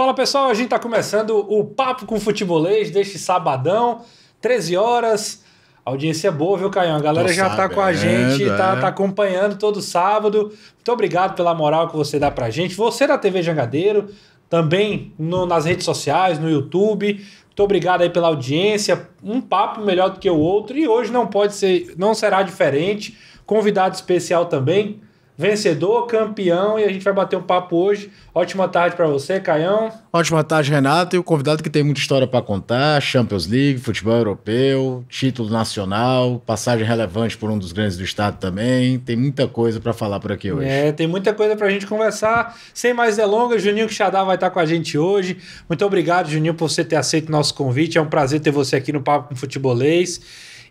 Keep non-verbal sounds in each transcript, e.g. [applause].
Fala pessoal, a gente está começando o Papo com Futebolês deste sabadão, 13 horas. Audiência boa, viu, Caião? A galera Tô já está com a gente, está é. tá acompanhando todo sábado. Muito obrigado pela moral que você dá pra gente. Você da TV Jangadeiro, também no, nas redes sociais, no YouTube. Muito obrigado aí pela audiência. Um papo melhor do que o outro e hoje não pode ser, não será diferente. Convidado especial também, vencedor, campeão e a gente vai bater um papo hoje. Ótima tarde para você, Caião. Ótima tarde, Renato, e o convidado que tem muita história para contar, Champions League, futebol europeu, título nacional, passagem relevante por um dos grandes do estado também. Tem muita coisa para falar por aqui hoje. É, tem muita coisa para a gente conversar. Sem mais delongas, Juninho Quixadá vai estar com a gente hoje. Muito obrigado, Juninho, por você ter aceito nosso convite. É um prazer ter você aqui no Papo com Futebolês.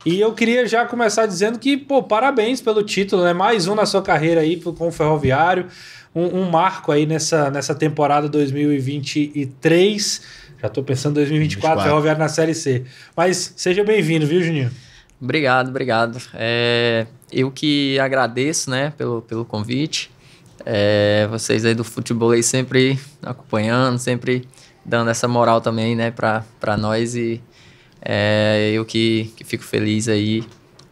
E eu queria já começar dizendo que, pô, parabéns pelo título, né? Mais um na sua carreira aí com o Ferroviário. Um, um marco aí nessa, nessa temporada 2023. Já estou pensando em 2024, 24. Ferroviário na Série C. Mas seja bem-vindo, viu, Juninho? Obrigado, obrigado. É, eu que agradeço, né, pelo, pelo convite. É, vocês aí do futebol aí sempre acompanhando, sempre dando essa moral também, né, para nós e é, eu que, que fico feliz aí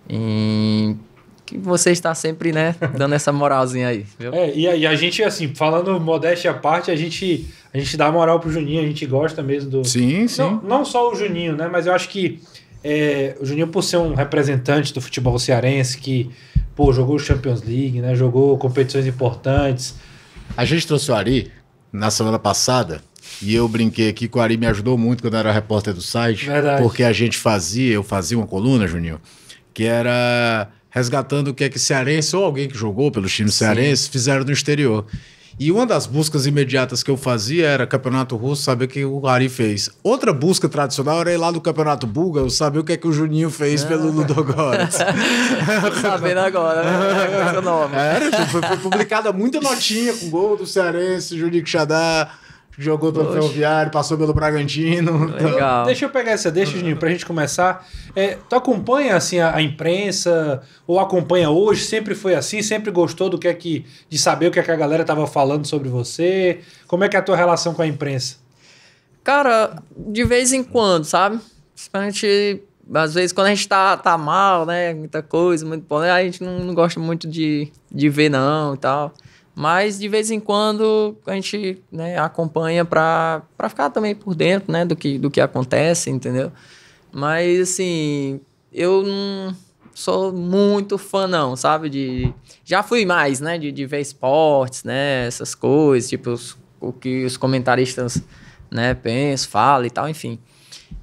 em que você está sempre, né, dando essa moralzinha aí, viu? É, e a, e a gente, assim, falando modéstia à parte, a gente, a gente dá moral pro Juninho, a gente gosta mesmo do... Sim, sim. Não, não só o Juninho, né, mas eu acho que é, o Juninho, por ser um representante do futebol cearense, que, pô, jogou Champions League, né, jogou competições importantes... A gente trouxe o Ari na semana passada e eu brinquei aqui que o Ari me ajudou muito quando eu era repórter do site. Verdade. Porque a gente fazia, eu fazia uma coluna, Juninho, que era resgatando o que é que cearense ou alguém que jogou pelos times cearenses fizeram no exterior. E uma das buscas imediatas que eu fazia era campeonato russo, saber o que o Ari fez. Outra busca tradicional era ir lá no campeonato búlgaro, saber o que é que o Juninho fez pelo pelo é. Ludogorets. [laughs] sabendo agora, né? É, é era, foi, foi publicada muita notinha com gol do Cearense, Juninho Xadá jogou pelo Ferroviário, passou pelo Bragantino. [laughs] Legal. Deixa eu pegar essa deixa, Juninho, pra gente começar. É, tu acompanha assim a, a, imprensa, ou acompanha hoje, sempre foi assim, sempre gostou do que é que. de saber o que é que a galera tava falando sobre você. Como é que é a tua relação com a imprensa? Cara, de vez em quando, sabe? Principalmente, às vezes, quando a gente tá, tá mal, né? Muita coisa, muito problema, né? a gente não, não gosta muito de, de ver, não e tal. Mas de vez em quando a gente né, acompanha para ficar também por dentro né, do, que, do que acontece, entendeu? Mas assim, eu não sou muito fã, não, sabe? De, já fui mais, né? De, de ver esportes, né? Essas coisas, tipo, os, o que os comentaristas né, pensam, falam e tal, enfim.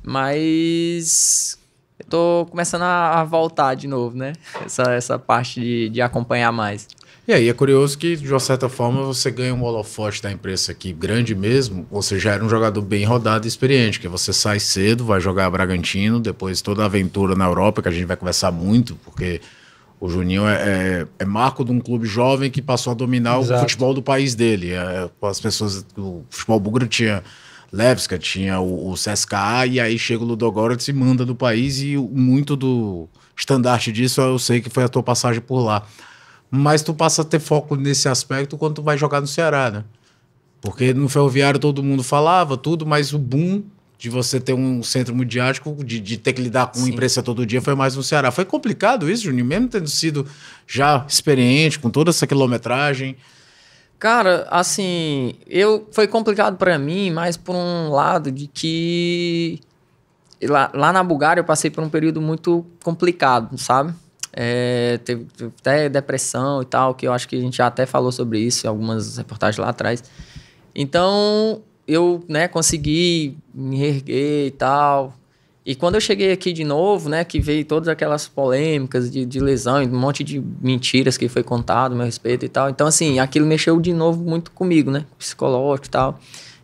Mas eu tô começando a, a voltar de novo, né? [laughs] Essa, essa parte de, de acompanhar mais. E aí é curioso que, de uma certa forma, você ganha um holofote da imprensa aqui grande mesmo, você já era um jogador bem rodado e experiente, que você sai cedo, vai jogar Bragantino, depois toda a aventura na Europa, que a gente vai conversar muito, porque o Juninho é, é, é marco de um clube jovem que passou a dominar Exato. o futebol do país dele. É, as pessoas, o futebol búlgaro tinha Levska, tinha o, o CSKA, e aí chega o Ludogorets e manda do país, e muito do estandarte disso eu sei que foi a tua passagem por lá mas tu passa a ter foco nesse aspecto quando tu vai jogar no Ceará, né? Porque no Ferroviário todo mundo falava tudo, mas o boom de você ter um centro midiático, de, de ter que lidar com Sim. imprensa todo dia, foi mais no Ceará. Foi complicado isso, Juninho, mesmo tendo sido já experiente, com toda essa quilometragem. Cara, assim, eu foi complicado para mim, mas por um lado de que lá, lá na Bulgária eu passei por um período muito complicado, sabe? É, teve, teve, até depressão e tal, que eu acho que a gente já até falou sobre isso em algumas reportagens lá atrás. Então, eu né, consegui me erguer e tal. E quando eu cheguei aqui de novo, né, que veio todas aquelas polêmicas de, de lesão e um monte de mentiras que foi contado a meu respeito e tal. Então, assim, aquilo mexeu de novo muito comigo, né, psicológico e tal.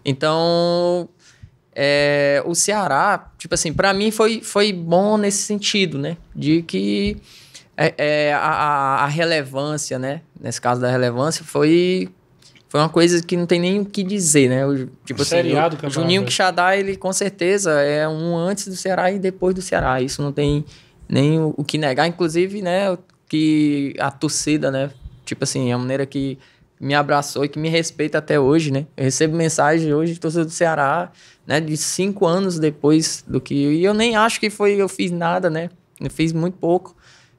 Então, é, o Ceará, tipo assim, para mim foi, foi bom nesse sentido, né, de que é, é a, a, relevância, né? Nesse caso da relevância, foi foi uma coisa que não tem nem o que dizer, né? O, tipo assim, seriado, o, Juninho Quixadá, ele com certeza é um antes do Ceará e depois do Ceará. Isso não tem nem o, o que negar. Inclusive, né? Que a torcida, né? Tipo assim, a maneira que me abraçou e que me respeita até hoje, né? Eu recebo mensagem hoje de torcedor do Ceará, né? De cinco anos depois do que... E eu nem acho que foi... Eu fiz nada, né? Eu fiz muito pouco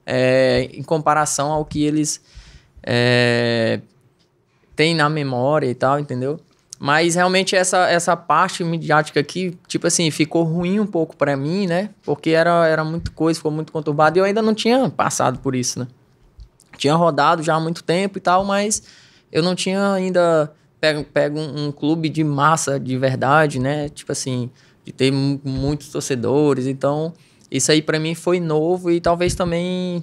é, em comparação ao que eles é, têm na memória e tal, entendeu? Mas realmente essa, essa parte midiática aqui, tipo assim, ficou ruim um pouco para mim, né? Porque era, era muita coisa, ficou muito conturbado e eu ainda não tinha passado por isso, né? Tinha rodado já há muito tempo e tal, mas eu não tinha ainda pego, pego um, um clube de massa de verdade, né? Tipo assim, de ter muitos torcedores, então isso aí para mim foi novo e talvez também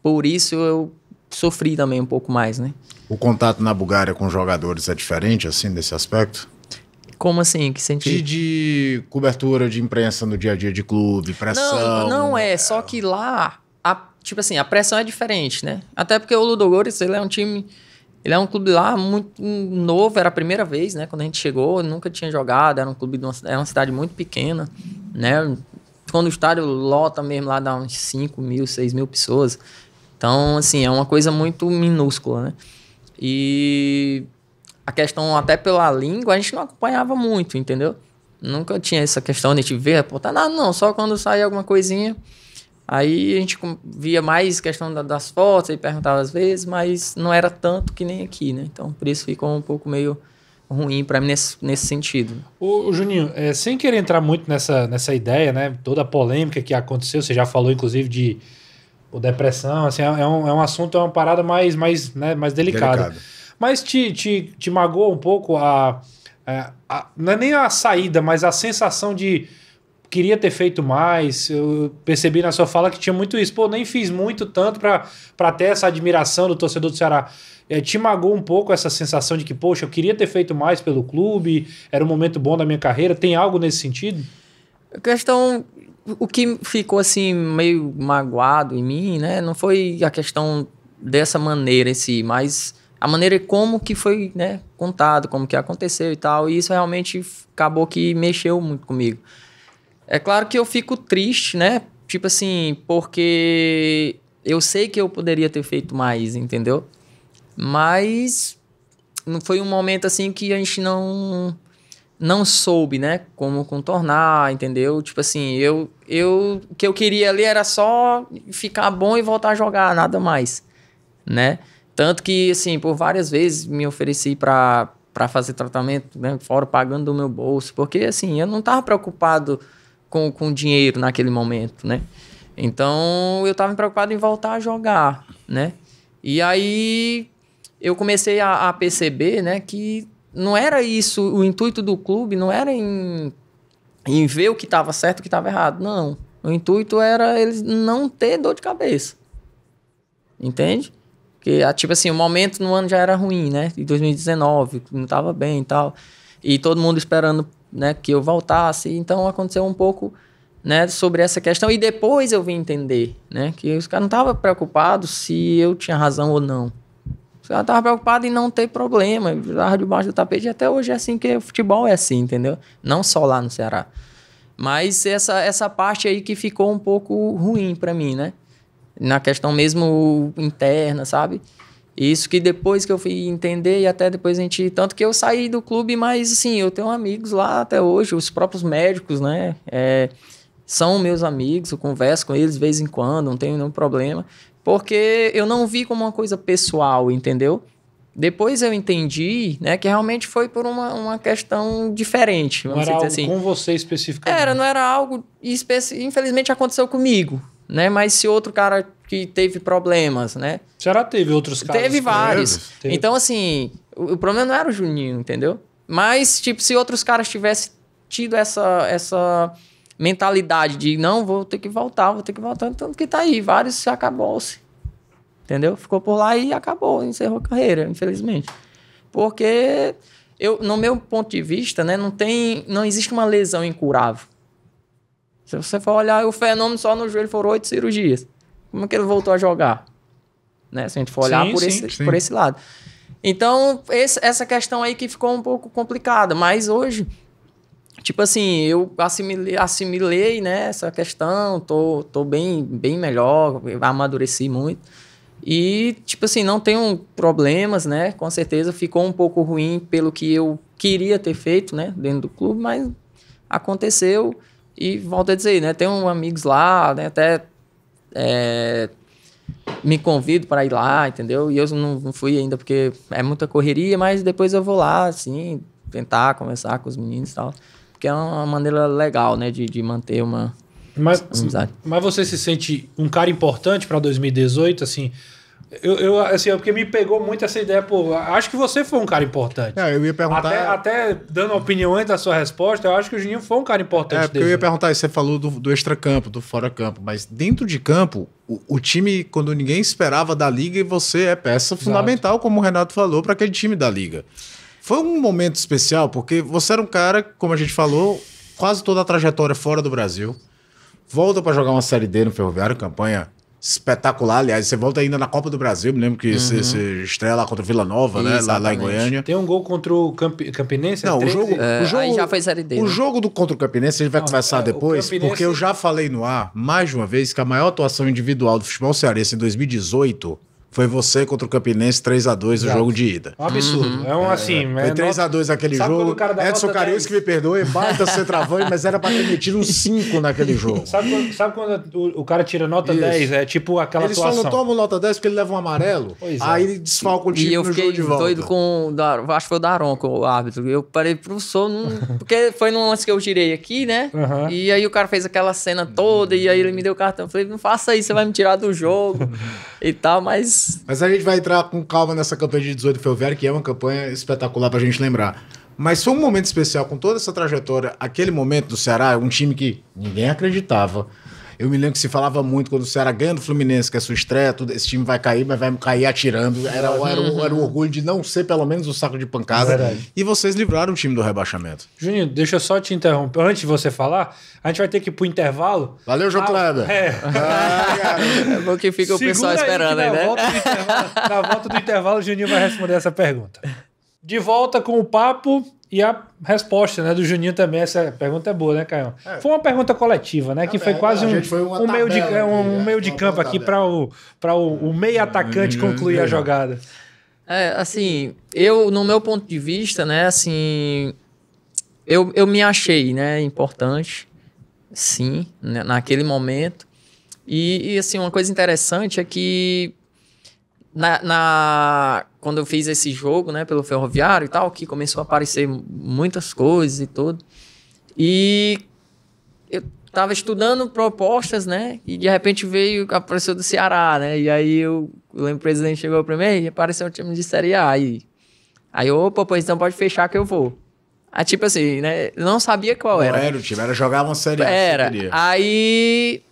por isso eu sofri também um pouco mais, né? O contato na Bulgária com jogadores é diferente, assim, nesse aspecto? Como assim? Que sentido? De, de cobertura de imprensa no dia a dia de clube, pressão. Não, não é, é. Só que lá, a, tipo assim, a pressão é diferente, né? Até porque o Ludogorets, ele é um time. Ele é um clube lá muito hum, novo, era a primeira vez, né? Quando a gente chegou, nunca tinha jogado, era um clube, uma, era uma cidade muito pequena, né? quando o estádio lota mesmo lá, dá uns 5 mil, 6 mil pessoas. Então, assim, é uma coisa muito minúscula, né? E a questão até pela língua, a gente não acompanhava muito, entendeu? Nunca tinha essa questão de a gente ver, reportar nada, não, só quando saía alguma coisinha. Aí a gente via mais questão da, das fotos e perguntava às vezes, mas não era tanto que nem aqui, né? Então, por isso ficou um pouco meio ruim para mim nesse, nesse sentido. O Juninho, é, sem querer entrar muito nessa, nessa ideia, né? Toda a polêmica que aconteceu, você já falou inclusive de depressão, assim, é, é um, é um assunto, é uma parada mais, mais, né, mais delicada. Delicado. Mas te, te, te magoa um pouco a, a, é, a, Não é nem a saída, mas a sensação de queria ter feito mais. Eu percebi na sua fala que tinha muito isso. Pô, nem fiz muito tanto para ter essa admiração do torcedor do Ceará é, te magoou um pouco essa sensação de que, poxa, eu queria ter feito mais pelo clube, era um momento bom da minha carreira? Tem algo nesse sentido? A questão. O que ficou assim meio magoado em mim, né? Não foi a questão dessa maneira em si, mas a maneira como que foi, né, contado, como que aconteceu e tal. E isso realmente acabou que mexeu muito comigo. É claro que eu fico triste, né? Tipo assim, porque eu sei que eu poderia ter feito mais, entendeu? Mas não foi um momento assim que a gente não não soube, né, como contornar, entendeu? Tipo assim, eu eu o que eu queria ali era só ficar bom e voltar a jogar, nada mais, né? Tanto que assim, por várias vezes me ofereci para para fazer tratamento, né, fora pagando do meu bolso, porque assim, eu não estava preocupado com, com dinheiro naquele momento, né? Então, eu estava preocupado em voltar a jogar, né? E aí eu comecei a, a perceber né, que não era isso, o intuito do clube não era em, em ver o que estava certo e o que estava errado, não. O intuito era eles não ter dor de cabeça. Entende? Porque, ah, tipo assim, o momento no ano já era ruim, né? Em 2019, não estava bem e tal. E todo mundo esperando né, que eu voltasse. Então aconteceu um pouco né, sobre essa questão. E depois eu vim entender né, que os caras não estavam preocupados se eu tinha razão ou não. Ela estava preocupada em não ter problema, estava debaixo do tapete. E até hoje é assim, que o futebol é assim, entendeu? Não só lá no Ceará. Mas essa, essa parte aí que ficou um pouco ruim para mim, né? Na questão mesmo interna, sabe? Isso que depois que eu fui entender e até depois a gente. Tanto que eu saí do clube, mas assim, eu tenho amigos lá até hoje, os próprios médicos, né? É, são meus amigos, eu converso com eles de vez em quando, não tenho nenhum problema. Porque eu não vi como uma coisa pessoal, entendeu? Depois eu entendi, né, que realmente foi por uma, uma questão diferente, vamos não era dizer assim. com você especificamente. Era, não era algo especi... infelizmente aconteceu comigo, né? Mas se outro cara que teve problemas, né? Será que teve outros casos? Teve vários. Teve. Então assim, o, o, problema não era o Juninho, entendeu? Mas tipo, se outros caras tivessem tido essa essa mentalidade de não, vou ter que voltar, vou ter que voltar, tanto que tá aí, vários acabou-se. Entendeu? Ficou por lá e acabou, encerrou a carreira, infelizmente. Porque eu, no meu ponto de vista, né, não tem, não existe uma lesão incurável. Se você for olhar o fenômeno só no joelho foram oito cirurgias. Como é que ele voltou a jogar? Né? Se a gente for olhar sim, por, sim, esse, sim. por esse lado. Então, esse, essa questão aí que ficou um pouco complicada, mas hoje Tipo assim, eu assimilei, assimilei né, essa questão, tô, tô bem, bem melhor, amadureci muito. E, tipo assim, não tenho problemas, né? Com certeza ficou um pouco ruim pelo que eu queria ter feito, né? Dentro do clube, mas aconteceu. E volto a dizer, né? Tenho amigos lá, né? Até é, me convido para ir lá, entendeu? E eu não, não fui ainda porque é muita correria, mas depois eu vou lá, assim, tentar conversar com os meninos e tal que é uma maneira legal, né, de, de manter uma mas, amizade. Mas você se sente um cara importante para 2018, assim? Eu, eu, assim, é porque me pegou muito essa ideia, pô, acho que você foi um cara importante. É, eu ia perguntar. Até, até dando opiniões da sua resposta, eu acho que o Juninho foi um cara importante. É, porque eu ia perguntar, você falou do, do extra-campo, do fora-campo, mas dentro de campo, o, o, time, quando ninguém esperava da liga, e você é peça Exato. fundamental, como o Renato falou, para aquele time da liga. Foi um momento especial, porque você era um cara, como a gente falou, quase toda a trajetória fora do Brasil. Volta para jogar uma Série D no Ferroviário, campanha espetacular, aliás. Você volta ainda na Copa do Brasil, me lembro que você, uhum. estreia lá contra o Vila Nova, Exatamente. né? Lá, lá, em Goiânia. Tem um gol contra o Camp Campinense? Não, o jogo, é, o jogo. Aí já foi Série D. O né? jogo do contra o Campinense, a gente vai Não, conversar é, depois, Campinense... porque eu já falei no ar, mais de uma vez, que a maior atuação individual do futebol cearense em 2018 foi você contra o Campinense 3 a 2 no jogo de ida. Um absurdo. Uhum. É um é, assim. É, é foi 3 a 2 aquele Sabe jogo. Edson Carinhos, que me perdoe, baita você travou, mas era pra ter metido um 5 naquele jogo. [laughs] Sabe quando, sabe quando o, o, cara tira nota Isso. 10? É tipo aquela ele atuação. Ele só não toma nota 10 porque ele leva um amarelo. Pois é. aí é. ele desfalca o time e eu no jogo de volta. doido com... Acho que foi o Daronco, o árbitro. Eu parei pro som, não, [laughs] porque foi num lance que eu tirei aqui, né? Uhum. E aí o cara fez aquela cena toda e aí ele me deu o cartão. Eu falei, não faça isso, você vai me tirar do jogo [laughs] e tal, mas mas... a gente vai entrar com calma nessa campanha de 18 de fevereiro, que é uma campanha espetacular para a gente lembrar. Mas foi um momento especial com toda essa trajetória. Aquele momento do Ceará, um time que ninguém acreditava. Eu me lembro que se falava muito quando o Ceará ganha do Fluminense, que é sua estreia, tudo, esse time vai cair, mas vai cair atirando. Era, uhum. era, era o orgulho de não ser pelo menos um saco de pancada. Verdade. E vocês livraram o time do rebaixamento. Juninho, deixa eu só te interromper. Antes de você falar, a gente vai ter que ir pro intervalo. Valeu, João ah, Kleber. É. [laughs] é bom que fica o Segura pessoal esperando aí, aí né? Volta na volta do intervalo, o Juninho vai responder essa pergunta. De volta com o papo. E a resposta né, do Juninho também, essa pergunta é boa, né, Caio? É. Foi uma pergunta coletiva, né? É, que foi quase um, foi um, meio de, é, um, meio é, de campo aqui para o, o, o meio atacante concluir a jogada. É, assim, eu, no meu ponto de vista, né, assim, eu, eu me achei, né, importante, sim, né, naquele momento. E, e, assim, uma coisa interessante é que na, na, quando eu fiz esse jogo, né, pelo ferroviário e tal, que começou a aparecer muitas coisas e tudo. E eu tava estudando propostas, né? E de repente veio, apareceu do Ceará, né? E aí eu, eu lembro o presidente chegou pra mim e apareceu um time de Série A. aí aí, opa, pois então pode fechar que eu vou. Ah, tipo assim, né? Eu não sabia qual não era. era o time, era jogar uma Série A. Era. Aí...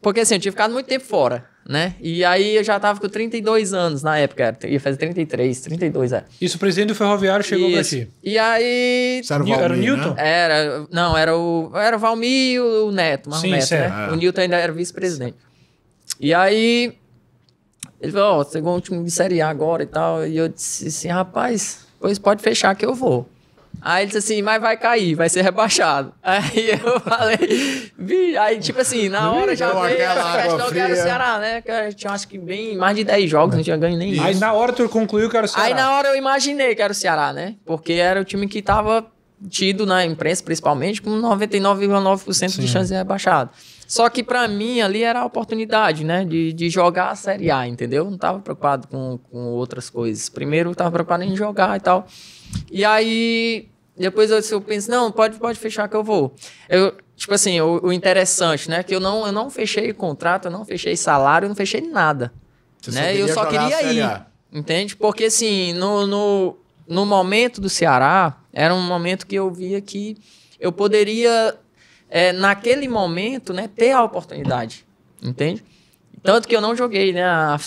Porque assim, eu tinha ficado muito tempo fora né? E aí eu já tava com 32 anos na época, ia fazer 33, 32, é. Isso, o presidente do ferroviário chegou Isso. pra ti. E aí... Isso era o, Valmir, era o Newton? Né? Era, não, era o, era o Valmir e o Neto, mas Sim, o Neto, né? É. O Newton ainda era vice-presidente. E aí... Ele falou, ó, oh, chegou time de Série A agora e tal. E eu disse assim, rapaz, pois pode fechar que eu vou. Aí ele disse assim, mas vai cair, vai ser rebaixado. [laughs] Aí eu falei, vi, aí tipo assim, na hora já veio a questão eu o Ceará, né? Que eu tinha acho que bem mais de 10 jogos, não tinha ganho nem aí, isso. Aí na hora tu concluiu que era o Ceará. Aí na hora eu imaginei que era o Ceará, né? Porque era o time que tava tido na imprensa, principalmente, com 99,9% de chance de rebaixado. Só que para mim ali era a oportunidade, né? De, de jogar a Série A, entendeu? Não tava preocupado com, com outras coisas. Primeiro eu tava preocupado em jogar e tal. E aí, depois eu, eu penso, não, pode, pode fechar que eu vou. Eu, tipo assim, o, o interessante, né? Que eu não, eu não fechei contrato, eu não fechei salário, eu não fechei nada. Você né? Eu só queria ir. Entende? Porque assim, no, no, no momento do Ceará, era um momento que eu via que eu poderia é, naquele momento, né, ter a oportunidade. Entende? Tanto que eu não joguei, né, a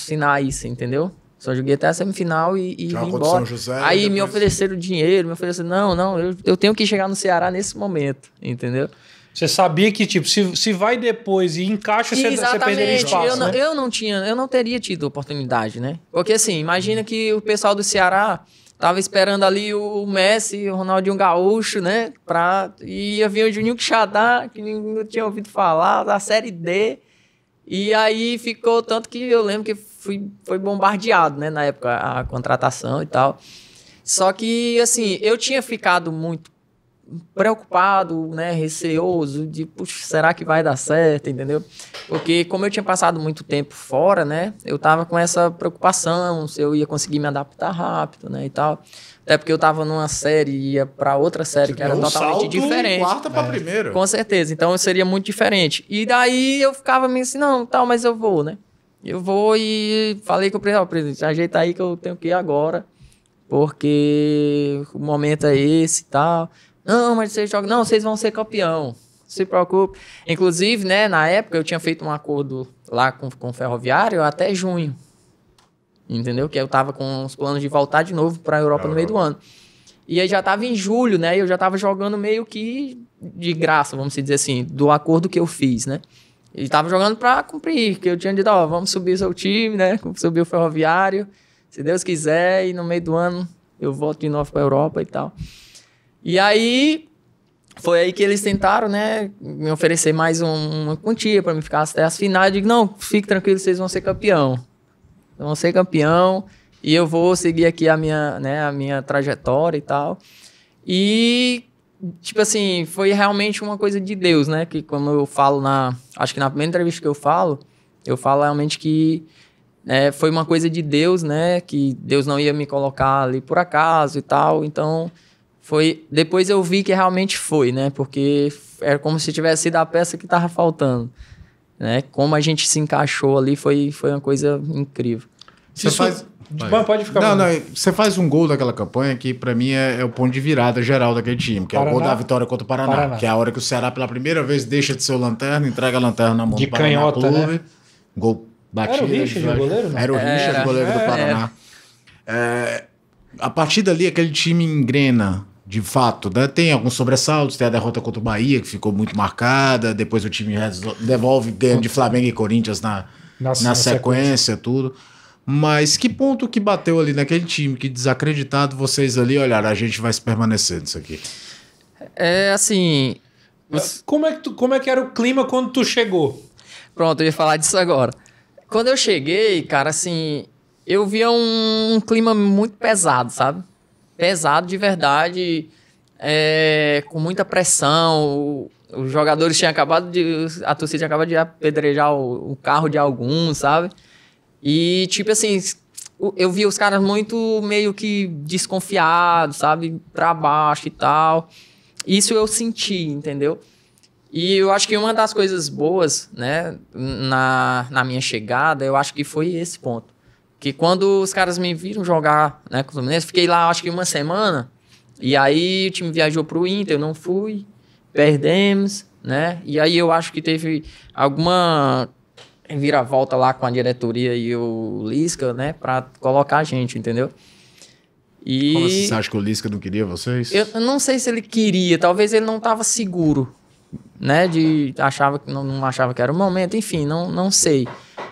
isso entendeu? Só joguei até a semifinal e, e é vim embora. José, né, Aí depois... me ofereceram dinheiro, me ofereceram, não, não, eu, eu tenho que chegar no Ceará nesse momento, entendeu? Você sabia que, tipo, se, se vai depois e encaixa, você, você perderia espaço, eu né? eu não tinha, eu não teria tido oportunidade, né? Porque, assim, imagina que o pessoal do Ceará Tava esperando ali o Messi, o Ronaldinho Gaúcho, né? Pra... E ia vir o Juninho Quixadá, que ninguém tinha ouvido falar, da Série D. E aí ficou tanto que eu lembro que fui, foi bombardeado, né? Na época, a contratação e tal. Só que, assim, eu tinha ficado muito preocupado, né, receoso de, puxa, será que vai dar certo, entendeu? Porque como eu tinha passado muito tempo fora, né, eu tava com essa preocupação se eu ia conseguir me adaptar rápido, né, e tal. Até porque eu tava numa série e ia para outra série Você que era um totalmente diferente. Quarta para é. primeira. Com certeza. Então seria muito diferente. E daí eu ficava me assim, não, tal, mas eu vou, né? Eu vou e falei com o presidente, presidente, ajeita aí que eu tenho que ir agora, porque o momento é esse e tal. Não, mas vocês jogam. Não, vocês vão ser campeão. Se preocupe. Inclusive, né, na época eu tinha feito um acordo lá com, com o ferroviário até junho. Entendeu? Que eu tava com os planos de voltar de novo para a Europa no meio do ano. E aí já tava em julho, né? Eu já tava jogando meio que de graça, vamos dizer assim, do acordo que eu fiz, né? E tava jogando para cumprir, que eu tinha dito, ó, vamos subir seu time, né? Subir o ferroviário, se Deus quiser, e no meio do ano eu volto de novo para a Europa e tal. E aí foi aí que eles tentaram, né, me oferecer mais um, uma quantia para me ficar até as finais. Eu digo, não, fique tranquilo, vocês vão ser campeão. Vão ser campeão e eu vou seguir aqui a minha, né, a minha trajetória e tal. E tipo assim, foi realmente uma coisa de Deus, né? Que como eu falo na, acho que na primeira entrevista que eu falo, eu falo realmente que né, foi uma coisa de Deus, né? Que Deus não ia me colocar ali por acaso e tal. Então, foi, depois eu vi que realmente foi, né? Porque era como se tivesse sido a peça que estava faltando. Né? Como a gente se encaixou ali foi, foi uma coisa incrível. Você Isso... faz... Vai. Pode ficar. Não, não, você faz um gol daquela campanha que para mim é, é, o ponto de virada geral daquele time, que Paraná. é o gol da vitória contra o Paraná, Paraná, que é a hora que o Ceará pela primeira vez deixa de ser o lanterna, entrega a lanterna na mão de do Paraná canhota, né? Clube. Né? Gol batido. Era o Richard, o goleiro? Não? Era o Richard, é, goleiro do é. Paraná. É, a partir dali aquele time engrena de fato, né? Tem alguns sobressaltos, tem a derrota contra o Bahia, que ficou muito marcada, depois o time devolve, ganhando de Flamengo e Corinthians na, na, na sequência, tudo. Mas que ponto que bateu ali naquele time, que desacreditado vocês ali, olharam, a gente vai se permanecer nisso aqui. É assim. Mas... Ah, como, é que tu, como é que era o clima quando tu chegou? Pronto, eu ia falar disso agora. Quando eu cheguei, cara, assim, eu via um, um clima muito pesado, sabe? pesado de verdade, é, com muita pressão. Os jogadores tinham acabado de. A torcida tinha acabado de apedrejar o, o carro de alguns, sabe? E, tipo assim, eu via os caras muito meio que desconfiados, sabe? Pra baixo e tal. Isso eu senti, entendeu? E eu acho que uma das coisas boas, né, na, na minha chegada, eu acho que foi esse ponto. Que quando os caras me viram jogar né, com o Fluminense, fiquei lá acho que uma semana. E aí o time viajou pro Inter, eu não fui. Perdemos, né? E aí eu acho que teve alguma viravolta lá com a diretoria e o Lisca, né? Pra colocar a gente, entendeu? E... Como assim, você acha que o Lisca não queria vocês? Eu, não sei se ele queria, talvez ele não estava seguro, né? De achava que não, não achava que era o momento, enfim, não, não sei.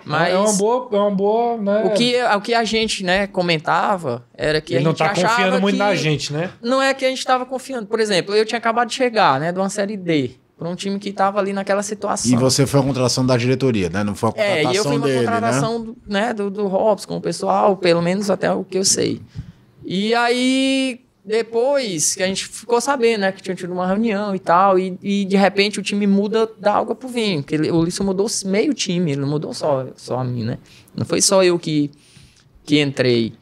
Mas é, é uma boa, é uma boa, né? O que, o que a gente, né, comentava era que Ele a gente não tá achava confiando muito na gente, né? Não é que a gente estava confiando. Por exemplo, eu tinha acabado de chegar, né, de uma série D para um time que estava ali naquela situação. E você foi a contratação da diretoria, né? Não foi a contratação dele, É, e eu fui uma dele, né? contratação né? Do, né, do, do Robson, o pessoal, pelo menos até o que eu sei. E aí, depois que a gente ficou sabendo, né, que tinha tido uma reunião e tal, e, e de repente o time muda da água pro vinho, porque ele, o Lisson mudou meio time, ele não mudou só, só a mim, né? Não foi só eu que, que entrei.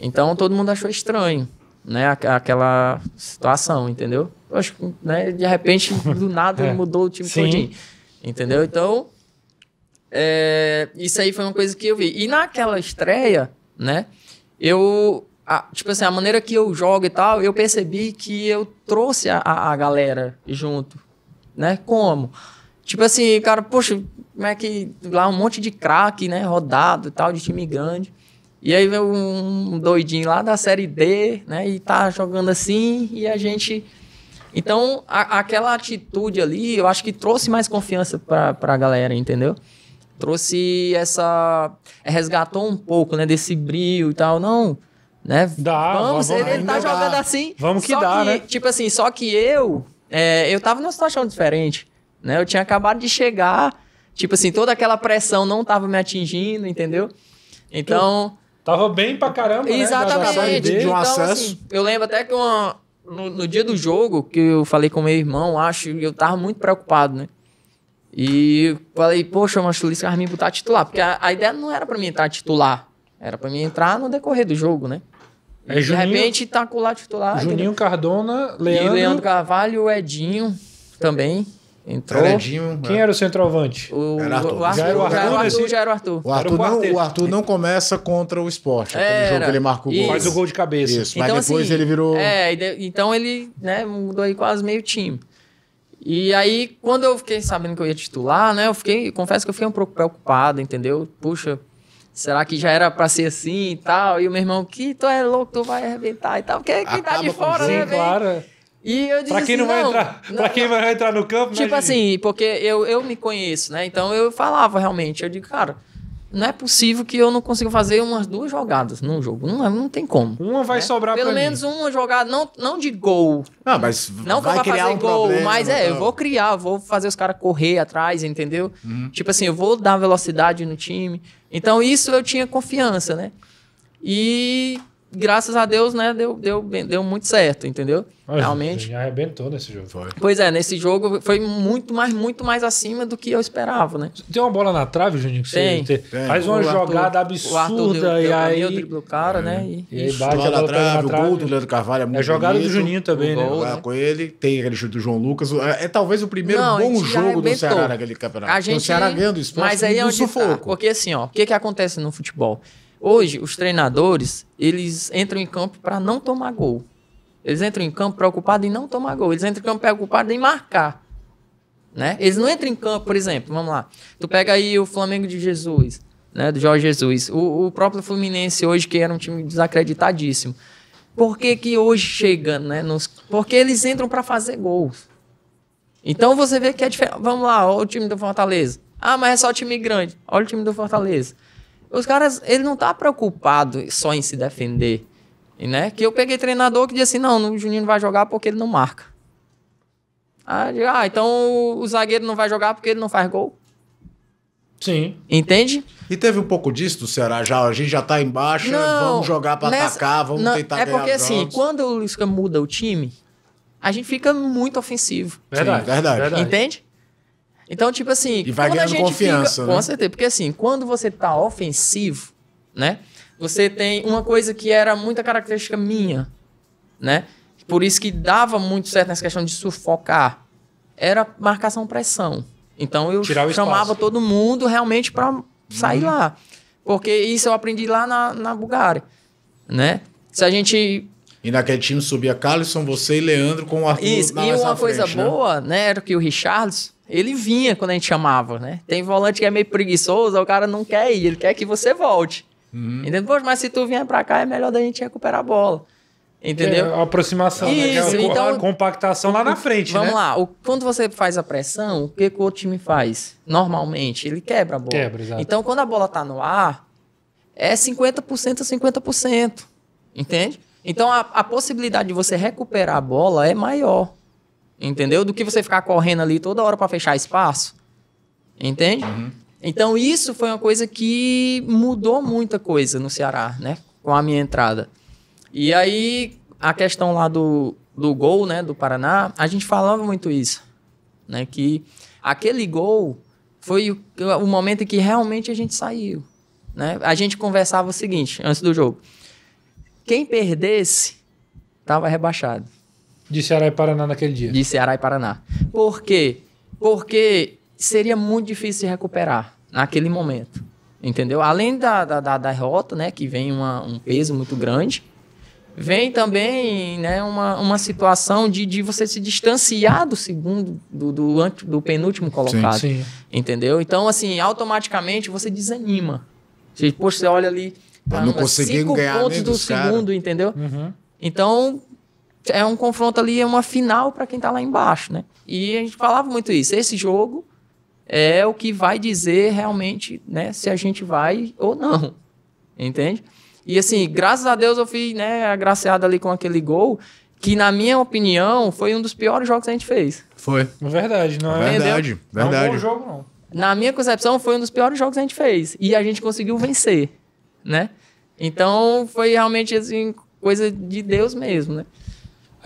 Então todo mundo achou estranho, né, aquela situação, entendeu? Eu acho que, né, de repente, do nada ele [laughs] é. mudou o time Sim. todinho, entendeu? Então, é, isso aí foi uma coisa que eu vi. E naquela estreia, né, eu a, tipo assim, a maneira que eu jogo e tal, eu percebi que eu trouxe a, a galera junto, né? Como? Tipo assim, cara, poxa, como é que lá um monte de craque, né, rodado e tal, de time grande. E aí vem um doidinho lá da série D, né, e tá jogando assim, e a gente então, a, aquela atitude ali, eu acho que trouxe mais confiança pra, a galera, entendeu? Trouxe essa. Resgatou um pouco, né? Desse brilho e tal. Não, né? Dá, vamos, vamos ele, tá jogando dá. assim. Vamos que dá, que, né? Tipo assim, só que eu, é, eu tava numa situação diferente, né? Eu tinha acabado de chegar, tipo assim, toda aquela pressão não tava me atingindo, entendeu? Então... Tava bem pra caramba, né? Exatamente. Né? Exatamente. de então, um então, Assim, eu lembro até que uma, no, no, dia do jogo, que eu falei com meu irmão, acho, eu tava muito preocupado, né? E falei, poxa, mas o Luiz Carminho botar tá titular, porque a, a ideia não era para mim entrar titular, era para mim entrar no decorrer do jogo, né? É, Juninho, de repente tá com o lá titular. Juninho Cardona, Leandro. E Leandro Carvalho, Edinho também. Entrou. Edinho, né? Quem era o centroavante? O, era Arthur. O Arthur, já era o Arthur. Já era o Arthur, né? já era o Arthur. O Arthur, era não, o Arthur não começa contra o esporte. É, jogo que ele marcou o gol. Faz o gol de cabeça. Isso, então, mas depois assim, ele virou. É, então ele né, mudou aí quase meio time. E aí, quando eu fiquei sabendo que eu ia titular, né? Eu fiquei, confesso que eu fiquei um pouco preocupado, entendeu? Puxa, será que já era pra ser assim e tal? E o meu irmão, que tu é louco, tu vai arrebentar e tal. Porque quem tá de fora, né, sim, né, velho? claro. E eu disse pra quem não, assim, não vai entrar, não, pra quem vai entrar no campo, Tipo assim, porque eu, eu me conheço, né? Então eu falava realmente, eu digo, cara não é possível que eu não consiga fazer umas duas jogadas num jogo. Não, é, não tem como. Uma vai né? sobrar Pelo menos mim. uma jogada, não, não de gol. Não, mas não vai criar fazer um gol, problema, mas é, não. eu vou criar, vou fazer os caras correr atrás, entendeu? Uhum. Tipo assim, eu vou dar velocidade no time. Então isso eu tinha confiança, né? E graças a Deus, né, deu, deu, deu muito certo, entendeu? Mas Realmente. arrebentou nesse jogo. Foi. Pois é, nesse jogo foi muito mais, muito mais acima do que eu esperava, né? Tem uma bola na trave, Juninho, que tem, você tem. faz uma o jogada Arthur, absurda deu, e aí... o cara, né? é. né? E, e aí bate na trave, O gol do Leandro Carvalho é, é muito É jogada bonito, do Juninho também, né? gol, né? né? Com ele, tem aquele chute do João Lucas. É, é talvez o primeiro Não, bom jogo do Ceará naquele campeonato. A gente... O Ceará ganhando o esporte Mas aí é onde tá, Porque assim, ó, o que que acontece no futebol? Hoje, os treinadores, eles entram em campo para não tomar gol. Eles entram em campo preocupados em não tomar gol. Eles entram em campo preocupados em marcar. Né? Eles não entram em campo, por exemplo, vamos lá. Tu pega aí o Flamengo de Jesus, né? Do Jorge Jesus. O, o próprio Fluminense hoje, que era um time desacreditadíssimo. Por que, que hoje chega, né? Nos, porque eles entram para fazer gols. Então você vê que é diferente. Vamos lá, olha o time do Fortaleza. Ah, mas é só o time grande. Olha o time do Fortaleza. Os caras, ele não tá preocupado só em se defender, né? Que eu peguei treinador que disse assim, não, o Juninho não vai jogar porque ele não marca. Ah, então o zagueiro não vai jogar porque ele não faz gol. Sim. Entende? E teve um pouco disso do Ceará já, a gente já tá embaixo, não, vamos jogar para atacar, vamos não, tentar é ganhar É porque assim, quando o Lisca muda o time, a gente fica muito ofensivo. Verdade, Sim, verdade. verdade. Entende? Então, tipo assim. E vai ganhando confiança. Fica, né? Com certeza. Porque assim, quando você tá ofensivo, né? Você tem uma coisa que era muita característica minha, né? Por isso que dava muito certo nessa questão de sufocar. Era marcação-pressão. Então eu chamava todo mundo realmente para sair uhum. lá. Porque isso eu aprendi lá na, na Bulgária, né? Se a gente e naquele time subia Carlson, você e Leandro com o Arthur Isso, e uma frente, coisa né? boa, né, era que o Richarlison ele vinha quando a gente chamava, né? Tem volante que é meio preguiçoso, o cara não quer ir, ele quer que você volte. Uhum. Entendeu? mas se tu vier pra cá, é melhor da gente recuperar a bola. Entendeu? É a aproximação, né? Isso, né? a então, compactação lá na frente, Vamos né? lá, o, quando você faz a pressão, o que, que o outro time faz? Normalmente, ele quebra a bola. Quebra, exato. Então, quando a bola tá no ar, é 50% a 50%. Entende? Então, a, a possibilidade de você recuperar a bola é maior. Entendeu? Do que você ficar correndo ali toda hora para fechar espaço. Entende? Uhum. Então, isso foi uma coisa que mudou muita coisa no Ceará, né? Com a minha entrada. E aí, a questão lá do, do gol, né? Do Paraná, a gente falava muito isso, né? Que aquele gol foi o, o momento em que realmente a gente saiu, né? A gente conversava o seguinte, antes do jogo. Quem perdesse, tava rebaixado. De Ceará e Paraná naquele dia. De Ceará e Paraná. Por quê? Porque seria muito difícil se recuperar naquele momento. Entendeu? Além da, da, da derrota, né, que vem uma, um peso muito grande, vem também né, uma, uma situação de, de você se distanciar do segundo, do, do, do penúltimo colocado. Sim, sim. Entendeu? Então, assim, automaticamente você desanima. Você, poxa, você olha ali. Tá caramba, não conseguiu ganhar pontos do segundo, cara. entendeu? Uhum. Então, é um confronto ali, é uma final para quem está lá embaixo, né? E a gente falava muito isso. Esse jogo é o que vai dizer realmente, né, se a gente vai ou não, entende? E assim, graças a Deus eu fui, né, agraciado ali com aquele gol que na minha opinião foi um dos piores jogos que a gente fez. Foi. É verdade, não é? Verdade, verdade. Não é um bom jogo não. Na minha concepção foi um dos piores jogos que a gente fez e a gente conseguiu vencer, né? Então foi realmente assim coisa de Deus mesmo, né?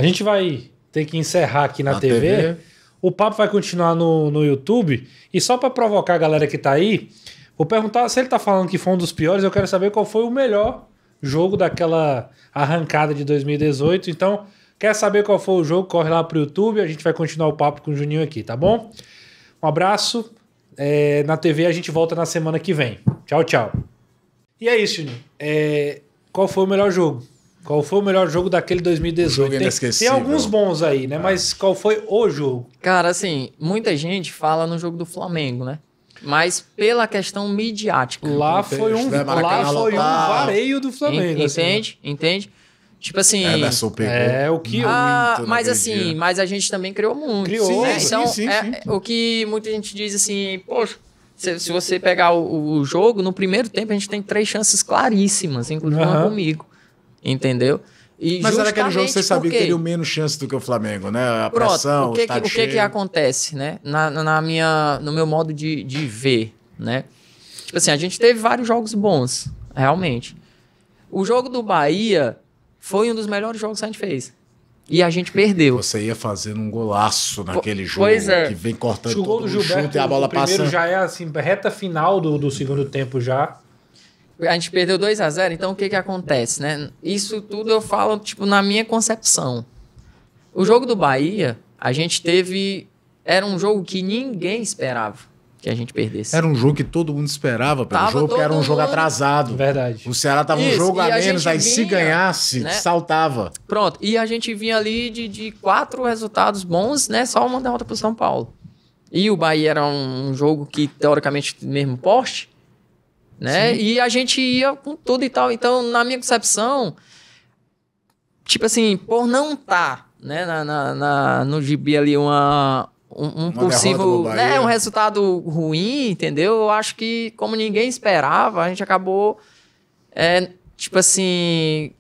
A gente vai ter que encerrar aqui na, na TV. TV. O papo vai continuar no, no YouTube. E só para provocar a galera que tá aí, vou perguntar se ele tá falando que foi um dos piores, eu quero saber qual foi o melhor jogo daquela arrancada de 2018. Então, quer saber qual foi o jogo, corre lá pro YouTube. A gente vai continuar o papo com o Juninho aqui, tá bom? Um abraço. É, na TV a gente volta na semana que vem. Tchau, tchau. E é isso, Juninho. É, qual foi o melhor jogo? Qual foi o melhor jogo daquele 2018? Jogo é tem, tem, alguns bons aí, né? Ah. Mas qual foi o jogo? Cara, assim, muita gente fala no jogo do Flamengo, né? Mas pela questão midiática. Lá foi um, lá foi um vareio do Flamengo. Assim, né? Entende? Assim. Entende? Tipo assim. É, É, o que. Ah, mas assim, dia. mas a gente também criou muito. Criou, sim, né? Então, sim, é, sim, é, o que muita gente diz assim, poxa, se, se você pegar o, o, jogo, no primeiro tempo a gente tem três chances claríssimas, inclusive uhum. comigo. Entendeu? E Mas era aquele jogo que você sabia porque... que teria menos chance do que o Flamengo, né? A Pronto, pressão, o que, o, tá que, o que, acontece, né? Na, na minha, no meu modo de, de ver, né? Tipo assim, a gente teve vários jogos bons, realmente. O jogo do Bahia foi um dos melhores jogos que a gente fez. E a gente perdeu. Você ia fazendo um golaço naquele jogo pois é. que vem cortando o gol todo do Gilberto, chute e a bola o Primeiro já é assim, reta final do, do segundo tempo já a gente perdeu 2 a 0 então o que que acontece, né? Isso tudo eu falo, tipo, na minha concepção. O jogo do Bahia, a gente teve... Era um jogo que ninguém esperava que a gente perdesse. Era um jogo que todo mundo esperava pelo jogo, porque era um jogo mundo... atrasado. Verdade. O Ceará tava Isso, um jogo a, a menos, aí vinha, se ganhasse, né? saltava. Pronto, e a gente vinha ali de, de quatro resultados bons, né? Só uma derrota pro São Paulo. E o Bahia era um jogo que, teoricamente, mesmo poste né? Sim. E a gente ia com tudo e tal. Então, na minha concepção, tipo assim, por não estar, tá, né, na, na, na, no gibi ali uma, um, um possível, né, um resultado ruim, entendeu? Eu acho que como ninguém esperava, a gente acabou é, tipo assim,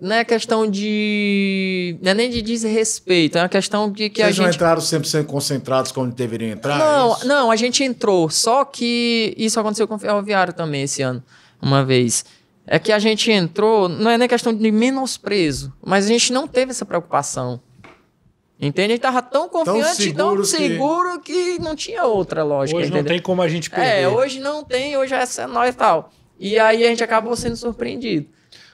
não é questão de. Não é nem de desrespeito, é uma questão de que Vocês a gente. Vocês não entraram 100% concentrados como deveriam entrar? É não, é não, a gente entrou. Só que isso aconteceu com o Ferroviário também esse ano, uma vez. É que a gente entrou, não é nem questão de menosprezo, mas a gente não teve essa preocupação. Entende? A gente estava tão confiante, tão seguro, tão seguro que... que... não tinha outra lógica. Hoje entendeu? não tem como a gente perder. É, hoje não tem, hoje é nós e tal. E aí a gente acabou sendo surpreendido.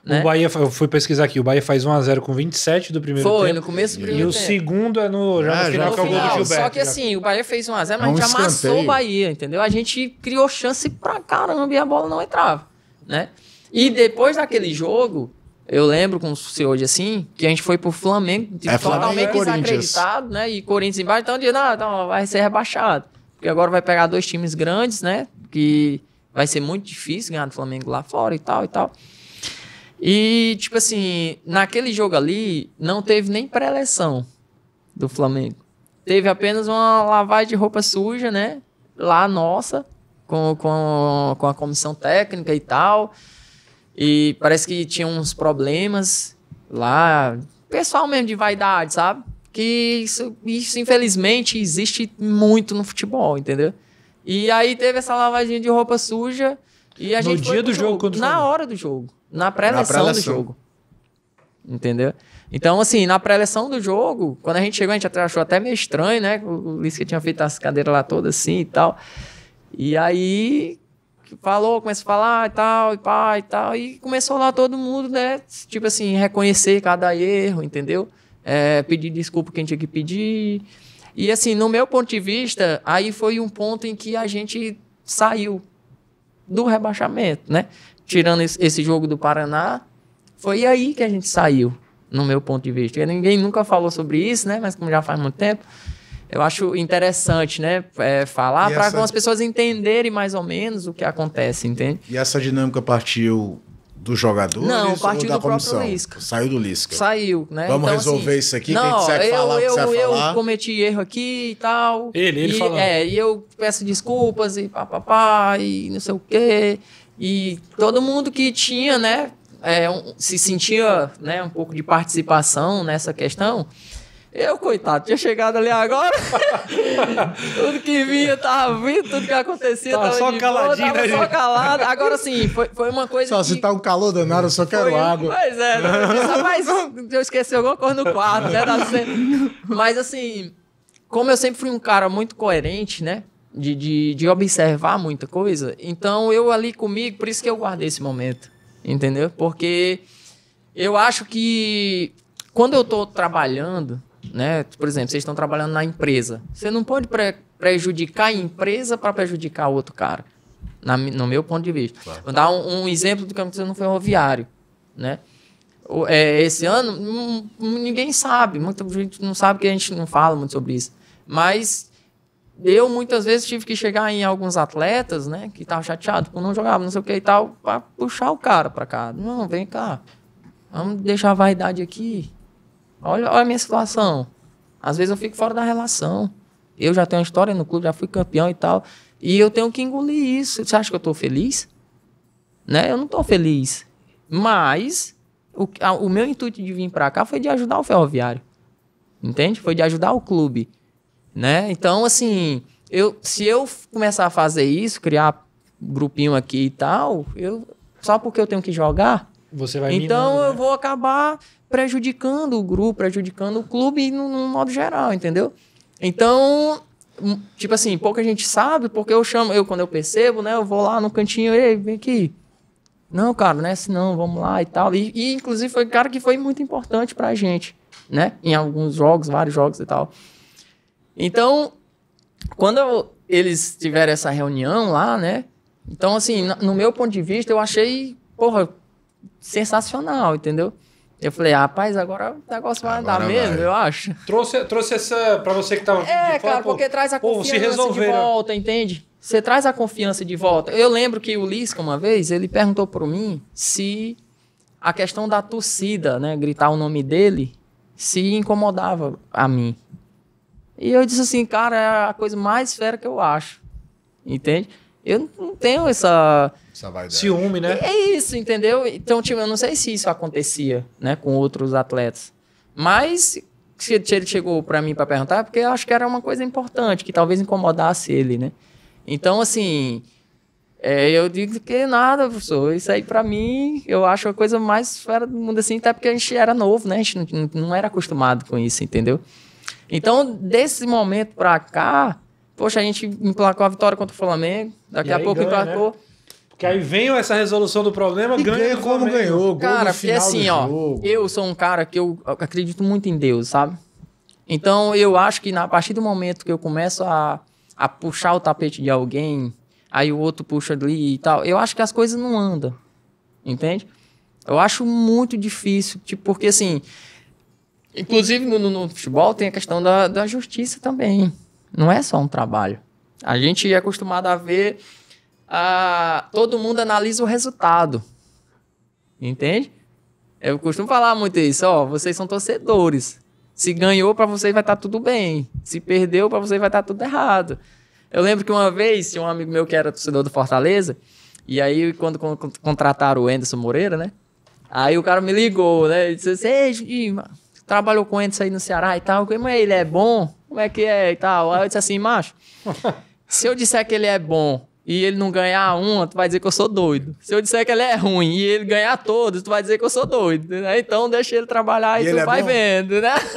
Né? O Bahia, eu fui pesquisar aqui, o Bahia faz 1x0 com 27 do primeiro Foi, tempo. Foi, no começo do primeiro e tempo. E o segundo é no, já ah, no final, já, que é o gol do Gilberto. Só que assim, o Bahia fez 1x0, mas é um a gente escanteio. amassou o Bahia, entendeu? A gente criou chance pra caramba e a bola não entrava, né? E depois daquele jogo, eu lembro com o senhor hoje assim, que a gente foi pro Flamengo, é, totalmente Flamengo desacreditado, né? E Corinthians embaixo, então dizendo, ah, então vai ser rebaixado. Porque agora vai pegar dois times grandes, né? Que vai ser muito difícil ganhar do Flamengo lá fora e tal e tal. E, tipo assim, naquele jogo ali, não teve nem pré-eleção do Flamengo. Teve apenas uma lavagem de roupa suja, né? Lá nossa, com, com, com a comissão técnica e tal. E parece que tinha uns problemas lá. Pessoal mesmo de vaidade, sabe? Que isso, isso infelizmente, existe muito no futebol, entendeu? E aí teve essa lavagem de roupa suja. E a no gente dia do jogo, jogo. Na hora do jogo na pré-eleção pré do jogo. Entendeu? Então, assim, na pré-eleção do jogo, quando a gente chegou, a gente achou até meio estranho, né? O Lisca tinha feito as cadeiras lá todas assim e tal. E aí falou, começou a falar e tal, e pá, e tal. E começou lá todo mundo, né? Tipo assim, reconhecer cada erro, entendeu? É, pedir desculpa quem tinha que pedir. E assim, no meu ponto de vista, aí foi um ponto em que a gente saiu do rebaixamento, né? tirando esse jogo do Paraná, foi aí que a gente saiu, no meu ponto de vista. E ninguém nunca falou sobre isso, né? Mas como já faz muito tempo, eu acho interessante, né? É, falar para essa... algumas pessoas entenderem mais ou menos o que acontece, entende? E essa dinâmica partiu dos jogadores não, partiu da do comissão? Lisca. Saiu do Lisca. Saiu, né? Vamos então, resolver assim, isso aqui, não, quem quiser eu, falar, eu, quiser eu falar. cometi erro aqui e tal. Ele, ele e, falando. É, e eu peço desculpas e papapá e não sei o quê. E todo mundo que tinha, né, é, um, se sentia né, um pouco de participação nessa questão, eu, coitado, tinha chegado ali agora. [laughs] tudo que vinha tava vindo, tudo que acontecia tava, tava só de caladinho, boa, tava só né, calado. Agora sim, foi, foi uma coisa. Só que... se tá um calor danado, eu só quero foi... água. Pois é, mas né? eu esqueci alguma coisa no quarto, né? Tá mas assim, como eu sempre fui um cara muito coerente, né? de, de, de observar muita coisa. Então eu ali comigo, por isso que eu guardei esse momento, entendeu? Porque eu acho que quando eu estou trabalhando, né? Por exemplo, vocês estão trabalhando na empresa. Você não pode pre prejudicar a empresa para prejudicar outro cara. Na, no meu ponto de vista. Claro. Vou dar um, um exemplo do que aconteceu no ferroviário, né? é, esse ano, hum, hum, ninguém sabe, muita gente não sabe que a gente não fala muito sobre isso. Mas eu muitas vezes tive que chegar em alguns atletas, né, que estavam chateados por não jogar, não sei o que e tal, para puxar o cara para cá. Não, vem cá. Vamos deixar a vaidade aqui. Olha, olha a minha situação. Às vezes eu fico fora da relação. Eu já tenho uma história no clube, já fui campeão e tal. E eu tenho que engolir isso. Você acha que eu estou feliz? Né? Eu não estou feliz. Mas o, a, o meu intuito de vir para cá foi de ajudar o ferroviário. Entende? Foi de ajudar o clube né? Então, assim, eu, se eu começar a fazer isso, criar grupinho aqui e tal, eu só porque eu tenho que jogar. Você vai Então minando, né? eu vou acabar prejudicando o grupo, prejudicando o clube no, no modo geral, entendeu? Então, hum, tipo assim, pouca gente sabe, porque eu chamo, eu quando eu percebo, né, eu vou lá no cantinho, ei, vem aqui. Não, cara, né Se assim não, vamos lá e tal. E, e inclusive foi cara que foi muito importante pra gente, né? Em alguns jogos, vários jogos e tal. Então, quando eles tiveram essa reunião lá, né? Então, assim, no meu ponto de vista, eu achei, porra, sensacional, entendeu? Eu falei, ah, rapaz, agora o negócio vai agora andar vai. mesmo, eu acho. Trouxe, trouxe essa pra você que tava. Tá é, cara, pô, porque traz a pô, confiança de volta, entende? Você traz a confiança de volta. Eu lembro que o Lisca, uma vez, ele perguntou para mim se a questão da torcida, né, gritar o nome dele, se incomodava a mim. E eu disse assim, cara, é a coisa mais fera que eu acho. Entende? Eu não tenho essa. essa Ciúme, né? É isso, entendeu? Então, tipo, eu não sei se isso acontecia, né, com outros atletas. Mas se ele chegou para mim para perguntar, é porque eu acho que era uma coisa importante, que talvez incomodasse ele, né? Então, assim. É, eu digo que nada, professor. Isso aí, para mim, eu acho a coisa mais fera do mundo, assim, até porque a gente era novo, né? A gente não, não era acostumado com isso, entendeu? Então, desse momento para cá, poxa, a gente emplacou a vitória contra o Flamengo, daqui e a pouco ganha, né? emplacou. Né? Porque aí vem essa resolução do problema, e ganha, ganha como ganhou, Cara, É assim, ó, jogo. eu sou um cara que eu acredito muito em Deus, sabe? Então, eu acho que na, a partir do momento que eu começo a, a puxar o tapete de alguém, aí o outro puxa ali e tal, eu acho que as coisas não andam, entende? Eu acho muito difícil, tipo, porque assim, Inclusive, no, no, futebol tem a questão da, da justiça também. Não é só um trabalho. A gente é acostumado a ver. A, todo mundo analisa o resultado. Entende? Eu costumo falar muito isso, ó, vocês são torcedores. Se ganhou, para vocês vai estar tá tudo bem. Se perdeu, para vocês vai estar tá tudo errado. Eu lembro que uma vez um amigo meu que era torcedor do Fortaleza, e aí quando, contrataram o Anderson Moreira, né? Aí o cara me ligou, né? Ele disse assim, ei, trabalhou com entes aí no Ceará e tal. Como é ele é bom? Como é que é e tal? Aí eu disse assim, macho, [laughs] se eu disser que ele é bom e ele não ganhar uma, tu vai dizer que eu sou doido. Se eu disser que ele é ruim e ele ganhar todos, tu vai dizer que eu sou doido, né? Então deixa ele trabalhar e, e tu é vai bom? vendo, né? [laughs]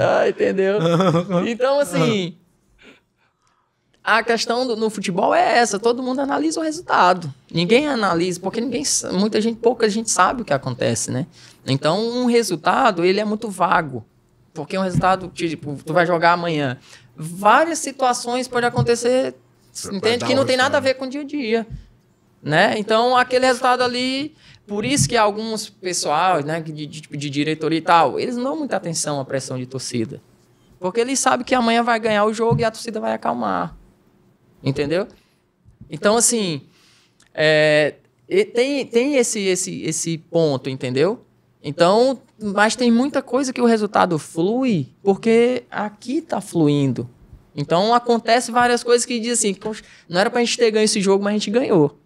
ah, entendeu? Então, assim, a questão do, no futebol é essa, todo mundo analisa o resultado. Ninguém analisa, porque ninguém, muita gente, pouca gente sabe o que acontece, né? Então, um resultado, ele é muito vago. Porque é um resultado, tipo, tu vai jogar amanhã. Várias situações podem acontecer, pra entende? Que não tem nada a né? ver com o dia a dia. Né? Então, aquele resultado ali, por isso que alguns pessoal, né, de, de, de diretoria e tal, eles não dão muita atenção à pressão de torcida. Porque eles sabem que amanhã vai ganhar o jogo e a torcida vai acalmar. Entendeu? Então, assim, é, tem, tem esse, esse, esse ponto, entendeu? Então, mas tem muita coisa que o resultado flui porque aqui está fluindo. Então acontece várias coisas que diz assim, não era para a gente ter ganho esse jogo, mas a gente ganhou.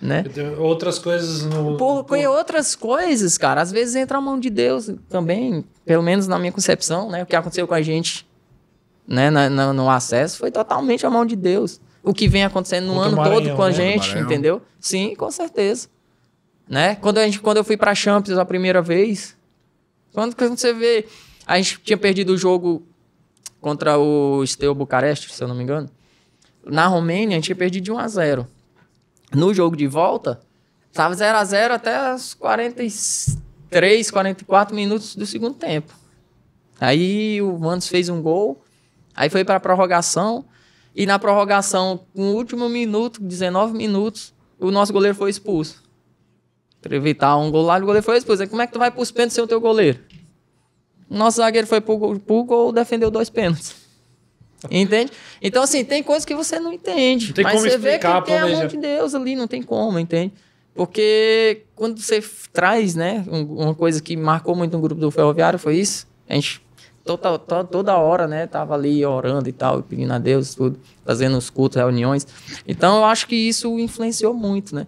Né? Outras coisas no. Porque outras coisas, cara, às vezes entra a mão de Deus também, pelo menos na minha concepção, né? O que aconteceu com a gente né, no acesso foi totalmente a mão de Deus. O que vem acontecendo no ano Maranhão, todo com a né? gente, entendeu? Sim, com certeza. Né? Quando, a gente, quando eu fui pra Champions a primeira vez, quando, quando você vê. A gente tinha perdido o jogo contra o Steaua Bucareste, se eu não me engano. Na Romênia, a gente tinha perdido de 1 a 0 No jogo de volta, tava 0 a 0 até os 43, 44 minutos do segundo tempo. Aí o Manos fez um gol, aí foi para a prorrogação. E na prorrogação, no último minuto, 19 minutos, o nosso goleiro foi expulso. Pra evitar um gol lá, o goleiro foi expulso. Como é que tu vai pros pênaltis sem o teu goleiro? Nosso zagueiro foi pro gol, gol defendeu dois pênaltis. Entende? Então, assim, tem coisas que você não entende. Não mas você vê que tem a mão de Deus ali, não tem como, entende? Porque quando você traz, né, uma coisa que marcou muito no grupo do Ferroviário foi isso. A gente toda, toda, toda hora, né, tava ali orando e tal, pedindo a Deus, tudo, fazendo os cultos, reuniões. Então, eu acho que isso influenciou muito, né?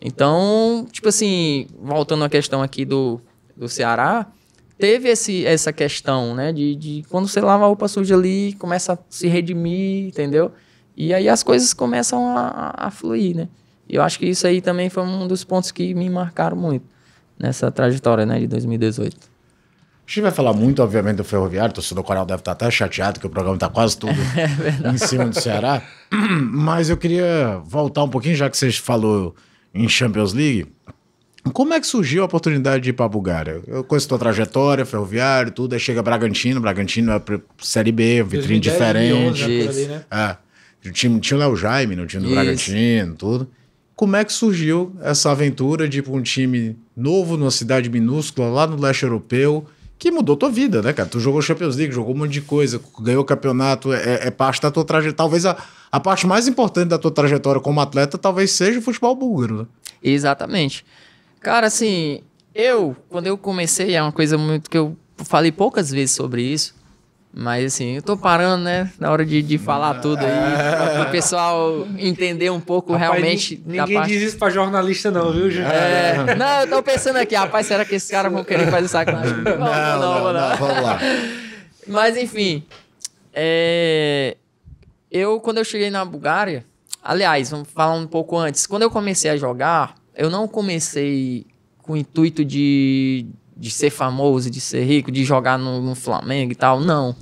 Então, tipo assim, voltando à questão aqui do, do Ceará, teve esse, essa questão, né? De, de quando você lava a roupa suja ali, começa a se redimir, entendeu? E aí as coisas começam a, a fluir, né? E eu acho que isso aí também foi um dos pontos que me marcaram muito nessa trajetória, né? De 2018. A gente vai falar muito, obviamente, do ferroviário. O torcedor coral deve estar até chateado que o programa está quase tudo [laughs] é em cima do Ceará. [clears throat] Mas eu queria voltar um pouquinho, já que você falou em Champions League. Como é que surgiu a oportunidade de ir para a Bulgária? Eu conheço tua trajetória, ferroviário, tudo, aí chega Bragantino, Bragantino é Série B, vitrine diferente. ali, né? é, o time tinha o Léo Jaime no time do Isso. Bragantino, tudo. Como é que surgiu essa aventura de ir para um time novo, numa cidade minúscula, lá no leste europeu, que mudou tua vida, né, cara? Tu jogou Champions League, jogou um monte de coisa, ganhou campeonato, é, é parte da tua trajetória. Talvez a, a parte mais importante da tua trajetória como atleta talvez seja o futebol búlgaro, né? Exatamente. Cara, assim, eu, quando eu comecei, é uma coisa muito que eu falei poucas vezes sobre isso. Mas assim, eu tô parando, né? Na hora de, de falar ah, tudo aí, ah, o pessoal entender um pouco rapaz, realmente. Ninguém parte... diz isso pra jornalista, não, viu, Júlio? É. é, não, eu tô pensando aqui, rapaz, será que esses caras vão querer fazer sacanagem? Não, não, não, não, não, não. vamos lá. Mas enfim, é... eu quando eu cheguei na Bulgária, aliás, vamos falar um pouco antes. Quando eu comecei a jogar, eu não comecei com o intuito de de ser famoso, de ser rico, de jogar no, no Flamengo e tal. Não.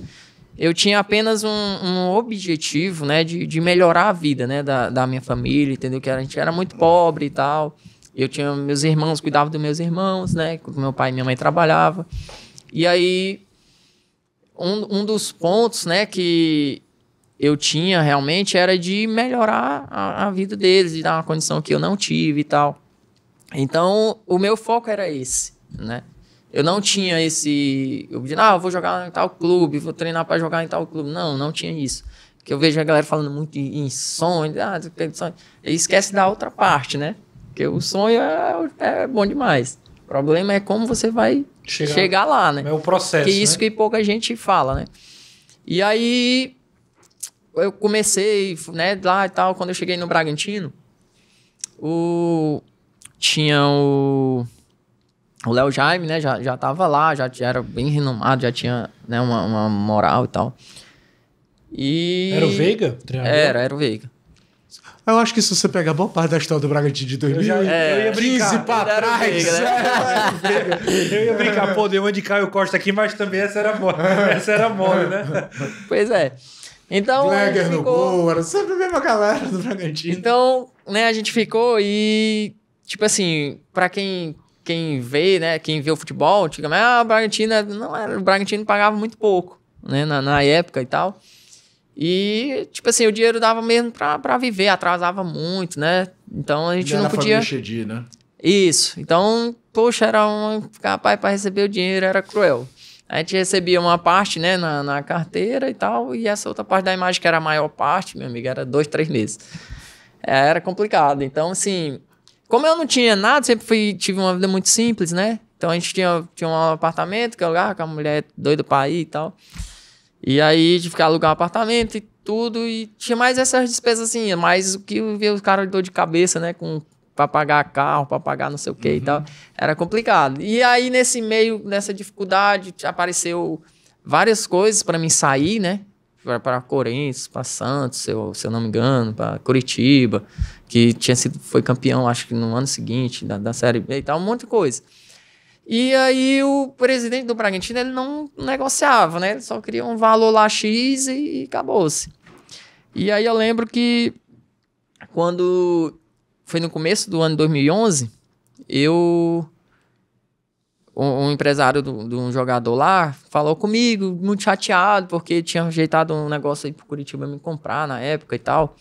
Eu tinha apenas um, um objetivo, né, de, de, melhorar a vida, né, da, da, minha família, entendeu? Que a gente era muito pobre e tal. Eu tinha meus irmãos, cuidava dos meus irmãos, né? Meu pai e minha mãe trabalhavam. E aí, um, um dos pontos, né, que eu tinha realmente era de melhorar a, a vida deles, de dar uma condição que eu não tive e tal. Então, o meu foco era esse, né? Eu não tinha esse. Eu ah, vou jogar em tal clube, vou treinar para jogar em tal clube. Não, não tinha isso. Que eu vejo a galera falando muito em sonho, ah, sonho. E esquece da outra parte, né? Porque o sonho é, é bom demais. O problema é como você vai chegar, chegar lá, né? É o processo. Que é isso né? que pouca gente fala, né? E aí eu comecei, né, lá e tal, quando eu cheguei no Bragantino, o tinha o o Léo Jaime, né, já, já tava lá, já, já era bem renomado, já tinha né, uma, uma moral e tal. E... Era o Veiga? Era, era o Veiga. Eu acho que se você pegar boa parte da história do Bragantino de 2015 é, pra trás. Veiga, né? eu ia brincar, pô, deu uma de Caio Costa aqui, mas também essa era mole, essa era mole né? Pois é. Então. ficou... no gol, era sempre a mesma galera do Bragantino. Então, né, a gente ficou e, tipo assim, pra quem quem vê, né, quem vê o futebol, antigamente, ah, o Bragantino, é, não era, o Bragantino pagava muito pouco, né, na, na época e tal. E, tipo assim, o dinheiro dava mesmo pra, pra viver, atrasava muito, né? Então a gente não podia. Chedir, né? Isso. Então, poxa, era um. Rapaz, pra receber o dinheiro era cruel. A gente recebia uma parte, né, na, na carteira e tal, e essa outra parte da imagem, que era a maior parte, meu amigo, era dois, três meses. É, era complicado. Então, assim, como eu não tinha nada, sempre fui, tive uma vida muito simples, né? Então a gente tinha, tinha um apartamento que eu alugava com a mulher doida pra ir e tal. E aí de ficar alugar um apartamento e tudo. E tinha mais essas despesas assim, mais o que ver os caras de dor de cabeça, né? Com, pra pagar carro, pra pagar não sei o que uhum. e tal. Era complicado. E aí nesse meio, nessa dificuldade, apareceu várias coisas para mim sair, né? para para Corinthians, para Santos, se eu, se eu não me engano, para Curitiba, que tinha sido, foi campeão, acho que no ano seguinte, da, da Série B e tal, um monte de coisa. E aí o presidente do Bragantino, ele não negociava, né? Ele só queria um valor lá X e, e acabou-se. E aí eu lembro que quando foi no começo do ano 2011, eu um, um empresário de um jogador lá falou comigo, muito chateado, porque tinha rejeitado um negócio aí pro Curitiba me comprar na época e tal.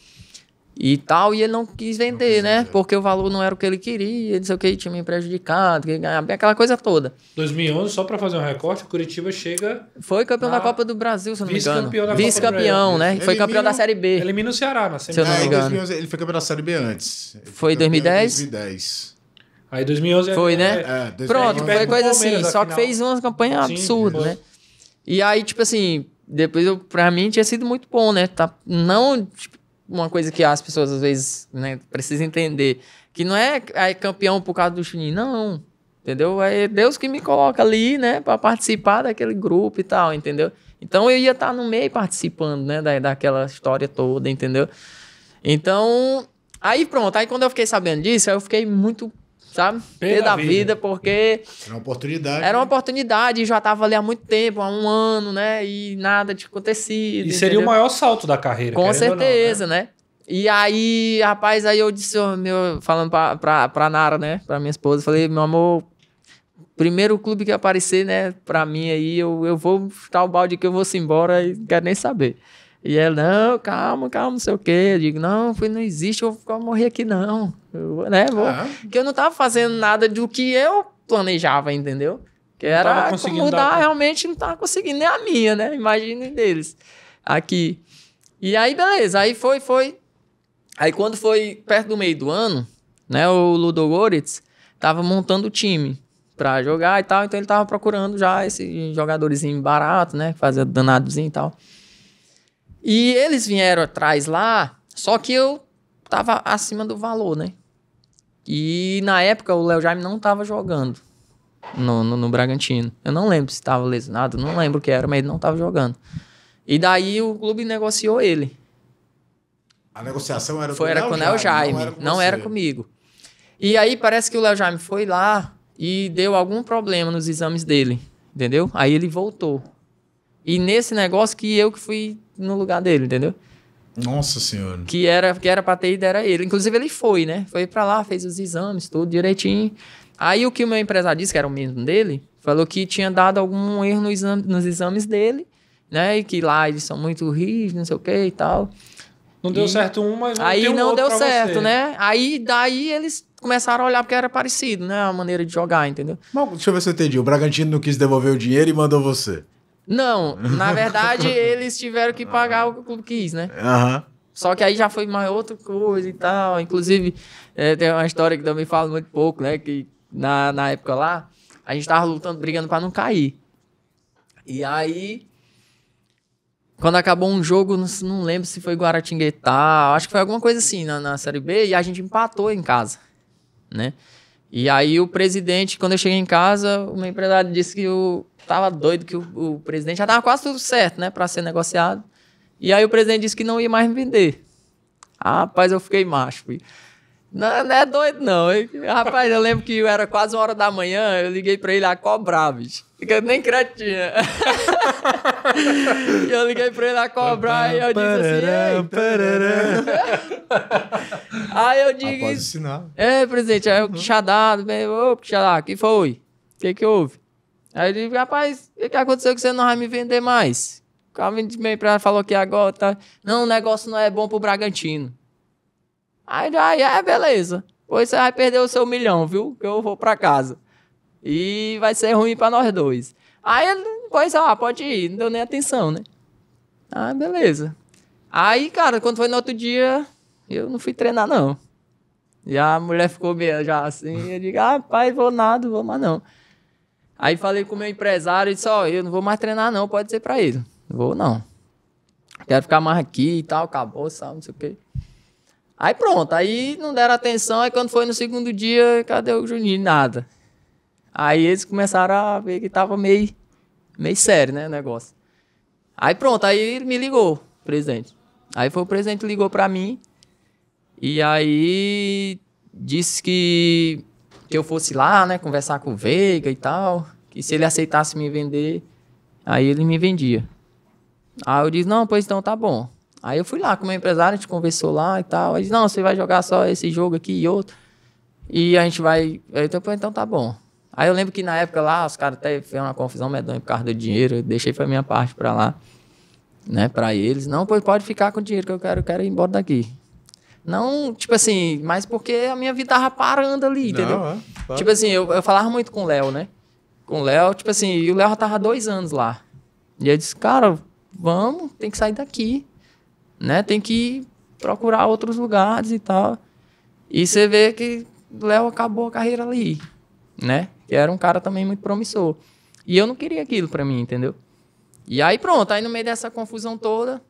E tal, e ele não quis vender, não quis né? vender. né? Porque o valor não era o que ele queria, ele disse que que, tinha me prejudicado, que ganhava aquela coisa toda. 2011, só para fazer um recorte, Curitiba chega. Foi campeão da Copa do Brasil, se não me engano. Vice-campeão da Vice-campeão, né? foi campeão da Série B. Elimina o Ceará na semifinal. Se eu não me é, engano. Ele foi campeão da Série B antes. foi, foi 2010? 2010. Aí 2011 é- foi, né? É, 2011. É, pronto, foi coisa assim. Só que fez uma campanha absurda, né? E aí, tipo assim, depois eu, pra mim tinha sido muito bom, né? Tá, não tipo, uma coisa que as pessoas às vezes né, precisam entender. Que não é, é campeão por causa do Chunin, não. Entendeu? É Deus que me coloca ali, né? Pra participar daquele grupo e tal, entendeu? Então eu ia estar tá no meio participando, né? Da, daquela história toda, entendeu? Então. Aí pronto, aí quando eu fiquei sabendo disso, eu fiquei muito sabe? Ter da vida, vida porque. Era uma oportunidade. Era uma né? oportunidade, já estava ali há muito tempo, há um ano, né? E nada tinha acontecido. E seria o maior salto da carreira. Com certeza, não, né? né? E aí, rapaz, aí eu disse, meu, falando pra, pra, pra Nara, né? Pra minha esposa, falei, meu amor, primeiro clube que aparecer, né, pra mim aí, eu, eu vou chutar o balde que eu vou se embora e não quero nem saber. E ela, não, calma, calma, não sei o quê. Eu digo, não, não existe, eu vou morrer aqui, não eu, né? Vou, ah. Que eu não tava fazendo nada do que eu planejava, entendeu? Que era mudar, dar... realmente não tava conseguindo, nem a minha, né? Imaginem deles aqui. E aí, beleza, aí foi, foi. Aí quando foi perto do meio do ano, né, o Ludo Goritz tava montando o time para jogar e tal, então ele tava procurando já esse jogadorzinho barato, né, fazer danadozinho e tal. E eles vieram atrás lá, só que eu tava acima do valor, né? E na época o Léo Jaime não estava jogando no, no, no, Bragantino. Eu não lembro se estava lesionado, não lembro o que era, mas ele não estava jogando. E daí o clube negociou ele. A negociação era Foi, com, era com o Léo Jaime, não era, com não era comigo. E aí parece que o Léo Jaime foi lá e deu algum problema nos exames dele, entendeu? Aí ele voltou. E nesse negócio que eu que fui no lugar dele, entendeu? Nossa senhora. Que era que era para ter ido era ele. Inclusive ele foi, né? Foi para lá, fez os exames, tudo direitinho. Aí o que o meu empresário disse, que era o mesmo dele, falou que tinha dado algum erro no exame, nos exames dele, né? E que lá eles são muito rígidos, não sei o que e tal. Não e deu certo um, mas não aí um não deu certo, você. né? Aí daí eles começaram a olhar porque era parecido, né? A maneira de jogar, entendeu? Bom, deixa eu ver se eu entendi. O Bragantino não quis devolver o dinheiro e mandou você. Não, [laughs] na verdade, eles tiveram que pagar o que o clube quis, né? Aham. Uhum. Só que aí já foi mais outra coisa e tal. Inclusive, é, tem uma história que também falo muito pouco, né? Que na, na época lá, a gente tava lutando, brigando para não cair. E aí, quando acabou um jogo, não, não lembro se foi Guaratinguetá, acho que foi alguma coisa assim na, na Série B, e a gente empatou em casa, né? E aí o presidente, quando eu cheguei em casa, o meu empresário disse que eu tava doido, que o, o presidente já tava quase tudo certo, né, para ser negociado. E aí o presidente disse que não ia mais me vender. Rapaz, eu fiquei macho. Filho. Não, não, é doido, não. rapaz, eu lembro que era quase uma hora da manhã, eu liguei pra ele a cobrar, bicho. Eu nem cretinha. e [laughs] eu liguei pra ele a cobrar e eu disse assim. [laughs] aí eu ah, digo. É, presidente, aí o puxadado, hum. bem, né? ô, o que foi? O que, que houve? Aí eu disse, rapaz, o que aconteceu que você não vai me vender mais? O cara me falou que é agora tá. Não, o negócio não é bom pro Bragantino. Aí ele, ah, é, beleza. Pois você vai perder o seu milhão, viu? Que eu vou para casa. E vai ser ruim para nós dois. Aí ele, pois, ó, pode ir. Não deu nem atenção, né? Ah, beleza. Aí, cara, quando foi no outro dia, eu não fui treinar, não. E a mulher ficou meio já assim, eu digo, ah, pai, vou nada, vou mais não. Aí falei com o meu empresário e disse, ó, oh, eu não vou mais treinar não, pode ser pra ele. vou não. Quero ficar mais aqui e tal, acabou, sabe, não sei o quê. Aí pronto, aí não deram atenção, aí quando foi no segundo dia, cadê o Juninho? Nada. Aí eles começaram a ver que tava meio, meio sério, né, o negócio. Aí pronto, aí ele me ligou, presidente. Aí foi o presidente que ligou para mim e aí disse que, que eu fosse lá, né, conversar com o Veiga e tal, que se ele aceitasse me vender, aí ele me vendia. Aí eu disse, não, pois então tá bom. Aí eu fui lá com o meu empresário, a gente conversou lá e tal. Ele disse, não, você vai jogar só esse jogo aqui e outro. E a gente vai. Aí eu falei, então tá bom. Aí eu lembro que na época lá, os caras até fizeram uma confusão medonha por causa do dinheiro. Eu deixei foi minha parte pra lá, né, pra eles. Não, pois pode ficar com o dinheiro que eu quero, eu quero ir embora daqui. Não, tipo assim, mas porque a minha vida tava parando ali, não, entendeu? É, claro. Tipo assim, eu, eu falava muito com o Léo, né? Com o Léo, tipo assim, e o Léo já tava dois anos lá. E eu disse, cara, vamos, tem que sair daqui né? Tem que procurar outros lugares e tal. E você vê que Léo acabou a carreira ali, né? Que era um cara também muito promissor. E eu não queria aquilo para mim, entendeu? E aí pronto, aí no meio dessa confusão toda,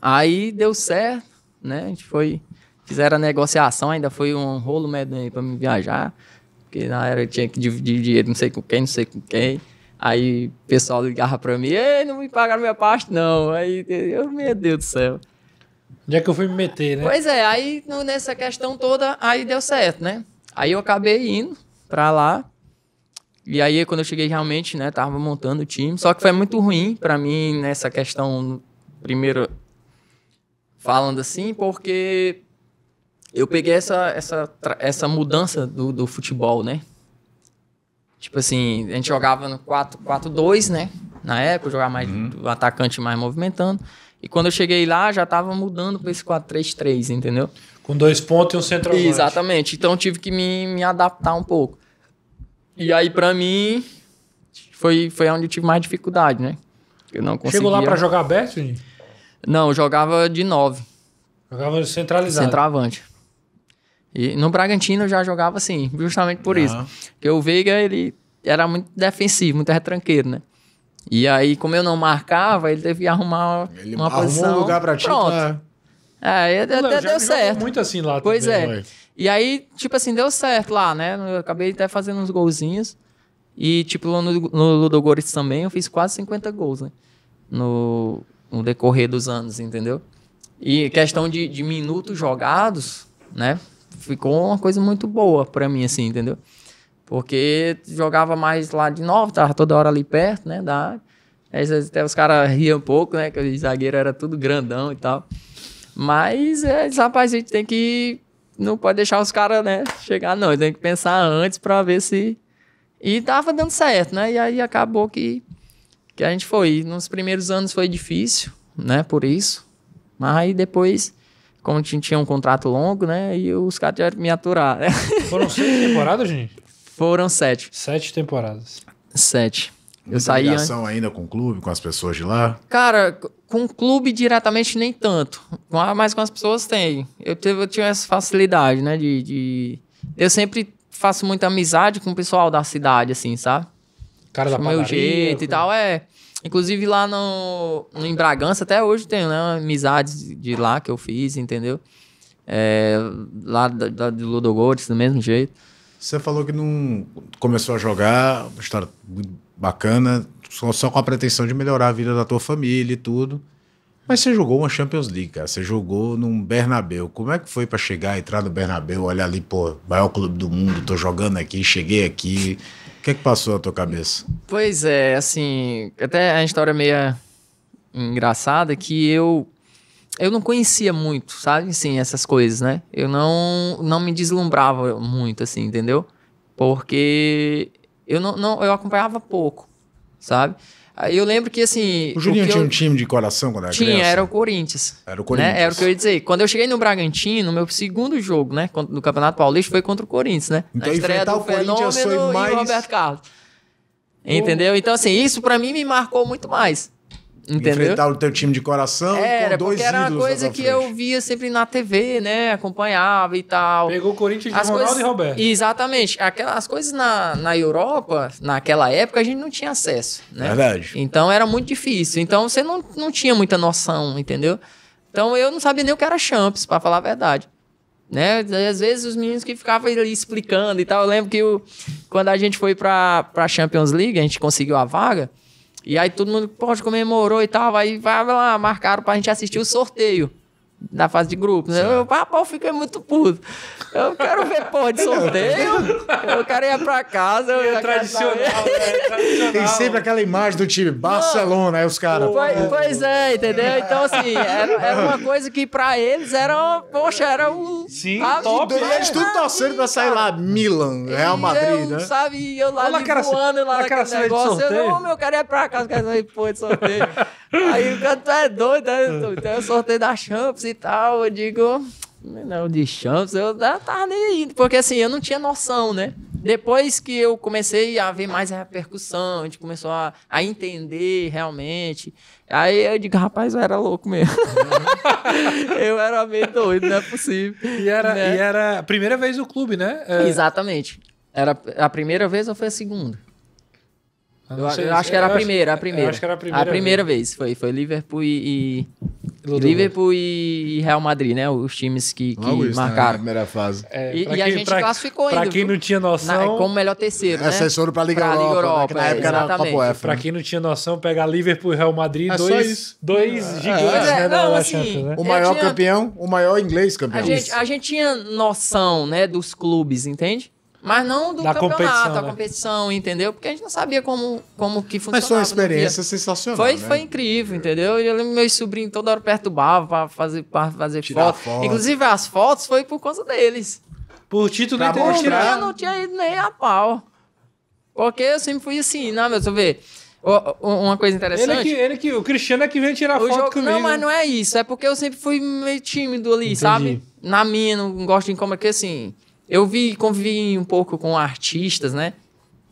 aí deu certo, né? A gente foi, fizeram a negociação, ainda foi um rolo medonho né, para me viajar, porque na era eu tinha que dividir dinheiro não sei com quem, não sei com quem. Aí o pessoal ligava pra mim, ei, não me pagaram minha parte, não. Aí eu, meu Deus do céu. Onde é que eu fui me meter, né? Pois é, aí nessa questão toda, aí deu certo, né? Aí eu acabei indo pra lá. E aí, quando eu cheguei realmente, né, tava montando o time. Só que foi muito ruim para mim nessa questão, primeiro, falando assim, porque eu peguei essa, essa, essa mudança do, do futebol, né? Tipo assim, a gente jogava no 4 2 né? Na época, jogava mais uhum. o atacante mais movimentando. E quando eu cheguei lá, já tava mudando para esse 4-3-3, entendeu? Com dois pontos e um centroavante. Exatamente. Então tive que me, me adaptar um pouco. E aí, para mim, foi, foi onde eu tive mais dificuldade, né? Eu não conseguia... Chegou lá para jogar aberto, Juninho? Não, eu jogava de 9. Jogava centralizado. Centroavante. E no Bragantino eu já jogava assim, justamente por uhum. isso. Porque o Veiga, ele era muito defensivo, muito retranqueiro, né? E aí, como eu não marcava, ele devia arrumar ele uma posição. um lugar pra ti, Pronto. Tá... É, até deu, deu certo. muito assim lá Pois também, é. E aí, tipo assim, deu certo lá, né? Eu acabei até fazendo uns golzinhos. E, tipo, no, no Ludogorets também eu fiz quase 50 gols, né? No, no decorrer dos anos, entendeu? E questão de, de minutos jogados, né? ficou uma coisa muito boa para mim, assim, entendeu? Porque jogava mais lá de novo, tava toda hora ali perto, né, da área. Aí, até os caras riam um pouco, né, que o zagueiro era tudo grandão e tal. Mas, é, rapaz, a gente tem que... Não pode deixar os caras, né, chegar não. Tem que pensar antes para ver se... E tava dando certo, né? E aí acabou que, que a gente foi. Nos primeiros anos foi difícil, né, por isso. Mas aí depois como tinha um contrato longo, né? E os caras tiveram que me aturar, né? Foram seis temporadas, gente? Foram sete. Sete temporadas. Sete. eu saí ligação ainda com o clube, com as pessoas de lá? Cara, com o clube diretamente nem tanto, mas com as pessoas tem. Eu, teve, eu tinha essa facilidade, né? De, de, Eu sempre faço muita amizade com o pessoal da cidade, assim, sabe? Cara da padaria, meu jeito e tal, é... Inclusive lá no, em Bragança, até hoje tenho, né? Amizades de lá que eu fiz, entendeu? É, lá da, da, de Ludogorets, do mesmo jeito. Você falou que não começou a jogar, uma história bacana, só, só, com a pretensão de melhorar a vida da tua família e tudo. Mas você jogou uma Champions League, cara. Você jogou num Bernabeu. Como é que foi para chegar, entrar no Bernabeu, olhar ali, pô, maior clube do mundo, tô jogando aqui, cheguei aqui, o que, é que passou na tua cabeça? Pois é, assim, até a história meia engraçada que eu eu não conhecia muito, sabe? Sim, essas coisas, né? Eu não não me deslumbrava muito assim, entendeu? Porque eu não, não eu acompanhava pouco, sabe? Eu lembro que assim. O Juninho o tinha eu... um time de coração quando era tinha, criança? Tinha, era o Corinthians. Era o Corinthians. Né? Era o que eu ia dizer. Quando eu cheguei no Bragantino, meu segundo jogo, né? No Campeonato Paulista foi contra o Corinthians, né? Então, Na estreia do o Fenômeno mais... e Roberto Carlos. Entendeu? Então, assim, isso para mim me marcou muito mais. Entendeu? Enfrentar o teu time de coração era, que com dois era uma coisa que eu via sempre na TV, né? Acompanhava e tal. Pegou o Corinthians de as Ronaldo coisas, e Roberto. Exatamente. Aquelas, as coisas na, na Europa, naquela época, a gente não tinha acesso. Né? Verdade. Então era muito difícil. Então você não, não tinha muita noção, entendeu? Então eu não sabia nem o que era Champs, para falar a verdade né? Às vezes os meninos que ficavam ali explicando e tal. Eu lembro que o, quando a gente foi para pra Champions League, a gente conseguiu a vaga. E aí todo mundo, pode, comemorou e tal. Aí vai lá, marcaram pra gente assistir o sorteio na fase de grupos. Né? Eu, rapaz, eu fiquei muito puto. Eu quero ver porra de [laughs] sorteio. Eu quero ir pra casa. Eu é tradicional, é tradicional. Tem sempre aquela imagem do time Barcelona, aí os caras. Pois, pois, é, entendeu? Então, assim, era, era, uma coisa que pra eles era, poxa, era o. Sim, top. E eles tudo torcendo pra sair lá, Milan, Real Madrid, né? Sabe, eu lá Olha, ano voando lá naquele negócio. Eu, não, meu, eu quero ir pra casa, quero sair porra de sorteio. aí o canto é doido, né? Então, eu então é sorteio da Champions e tal, eu digo, não, de chance, eu tava nem indo, porque assim, eu não tinha noção, né? Depois que eu comecei a ver mais a repercussão, a gente começou a, a entender realmente. Aí eu digo, rapaz, eu era louco mesmo. Uhum. [laughs] eu era meio doido, não é possível. E era, né? e era a primeira vez no clube, né? É... Exatamente. Era a primeira vez ou foi a segunda? Ah, eu, eu, acho que era a primeira, a primeira. Eu acho que era a primeira. A primeira vez, vez foi, foi Liverpool e, e, Liverpool e Real Madrid, né? Os times que, que é né? marcaram. Né? primeira fase. É, e, e quem, a gente pra, classificou pra ainda. Pra quem não tinha noção. Na, como melhor terceiro. Né? Assessor pra Liga pra Europa. Liga Europa né? na época exatamente. era Copa UEFA. Pra né? quem não tinha noção, pegar Liverpool e Real Madrid, é dois, dois é, é. gigantes, é, né? Não, assim, né? O é, maior tinha, campeão, o maior inglês campeão. A gente, a gente tinha noção, né? Dos clubes, entende? Mas não do da campeonato, competição, a né? competição, entendeu? Porque a gente não sabia como, como que funcionava. Mas foi uma experiência sensacional. Foi, né? foi incrível, entendeu? E eu meus sobrinhos toda hora perturbavam para fazer, pra fazer foto. foto. Inclusive, as fotos foi por conta deles. Por título pra mostrar. Eu não tinha ido nem a pau. Porque eu sempre fui assim, não, né, meu, você vê. Uma coisa interessante. Ele que, ele que, o Cristiano é que vem tirar o foto jogo, comigo. Não, mas não é isso. É porque eu sempre fui meio tímido ali, Entendi. sabe? Na minha, não gosto de como é que assim. Eu vi, convivi um pouco com artistas, né?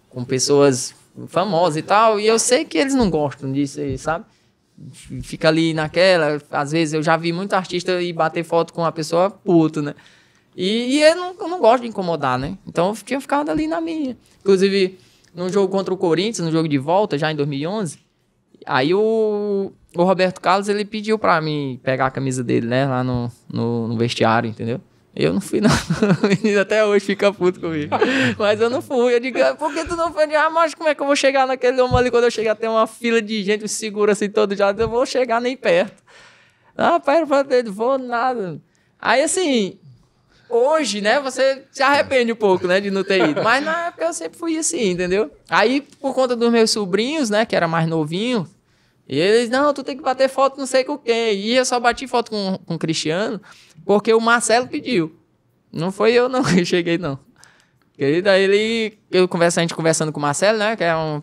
Com pessoas famosas e tal, e eu sei que eles não gostam disso aí, sabe? Fica ali naquela, às vezes eu já vi muito artista e bater foto com uma pessoa puto, né? E, e eu, não, eu, não, gosto de incomodar, né? Então eu, tinha ficado ali na minha. Inclusive, num jogo contra o Corinthians, no jogo de volta, já em 2011, aí o, o Roberto Carlos, ele pediu pra mim pegar a camisa dele, né? Lá no, no, no vestiário, entendeu? Eu não fui, não. [laughs] O menino até hoje fica puto comigo. Mas eu não fui. Eu digo, ah, por que tu não foi? Eu digo, ah, mas como é que eu vou chegar naquele homem ali? Quando eu chegar, tem uma fila de gente me segura assim todo já. Eu vou chegar nem perto. Ah, pai, eu vou nada. Aí, assim, hoje, né, você se arrepende um pouco, né, de não ter ido. Mas na época eu sempre fui assim, entendeu? Aí, por conta dos meus sobrinhos, né, que era mais novinho, e eles, não, tu tem que bater foto não sei com quem. E eu só bati foto com, com o Cristiano porque o Marcelo pediu. Não foi eu não que [laughs] cheguei, não. E daí ele, eu conversa, a gente conversando com o Marcelo, né? Que é um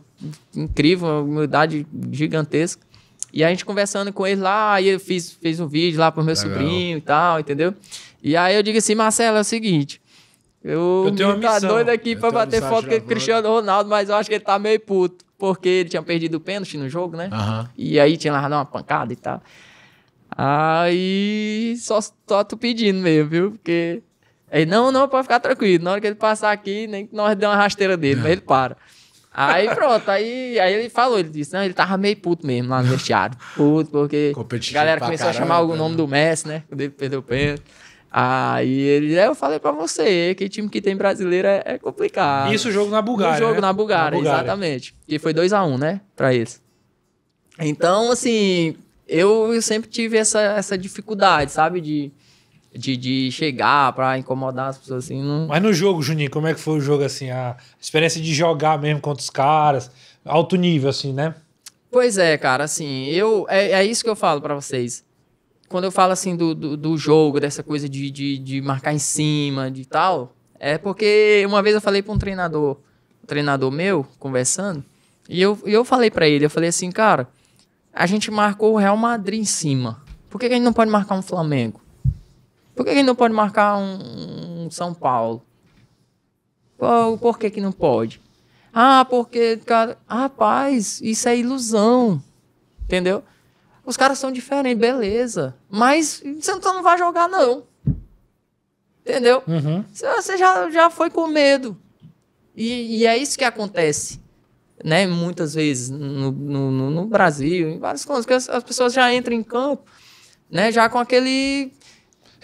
incrível, uma humildade gigantesca. E a gente conversando com ele lá, aí eu fiz, fiz um vídeo lá pro meu Legal. sobrinho e tal, entendeu? E aí eu digo assim, Marcelo, é o seguinte. Eu, eu tenho uma tá missão. doido aqui eu pra bater foto com o Cristiano Ronaldo, mas eu acho que ele tá meio puto porque ele tinha perdido o pênalti no jogo, né? Uhum. E aí tinha lá uma pancada e tal. Aí só, só tô pedindo mesmo, viu? Porque. Aí, não, não, pode ficar tranquilo. Na hora que ele passar aqui, nem que nós dê uma rasteira dele, mas ele para. Aí pronto, aí, aí ele falou, ele disse, não, ele tava meio puto mesmo lá no vestiário. Puto, porque a galera começou caramba, a chamar o nome né? do Messi, né? Quando ele perdeu o pênalti. Aí ele, é, eu falei para você que time que tem brasileiro é, é complicado. Isso o jogo na Bulgária. O jogo né? na, Bulgária, na, Bulgária, exatamente. E foi 2 a 1 um, né? Pra eles. Então, assim, eu, sempre tive essa, essa dificuldade, sabe? De, de, de chegar para incomodar as pessoas assim. Não... Mas no jogo, Juninho, como é que foi o jogo assim? A experiência de jogar mesmo contra os caras, alto nível, assim, né? Pois é, cara, assim, eu é, é isso que eu falo para vocês quando eu falo assim do, do, do jogo, dessa coisa de, de, de, marcar em cima, de tal, é porque uma vez eu falei para um treinador, um treinador meu, conversando, e eu, eu falei para ele, eu falei assim, cara, a gente marcou o Real Madrid em cima. Por que, que a gente não pode marcar um Flamengo? Por que, que a gente não pode marcar um, um São Paulo? Por, por que, que não pode? Ah, porque, cara, rapaz, isso é ilusão. Entendeu? Os caras são diferentes, beleza. Mas você não tá, vai jogar, não. Entendeu? Uhum. Você já, já foi com medo. E, e, é isso que acontece, né? Muitas vezes no, no, no Brasil, em várias coisas, que as, as, pessoas já entram em campo, né? Já com aquele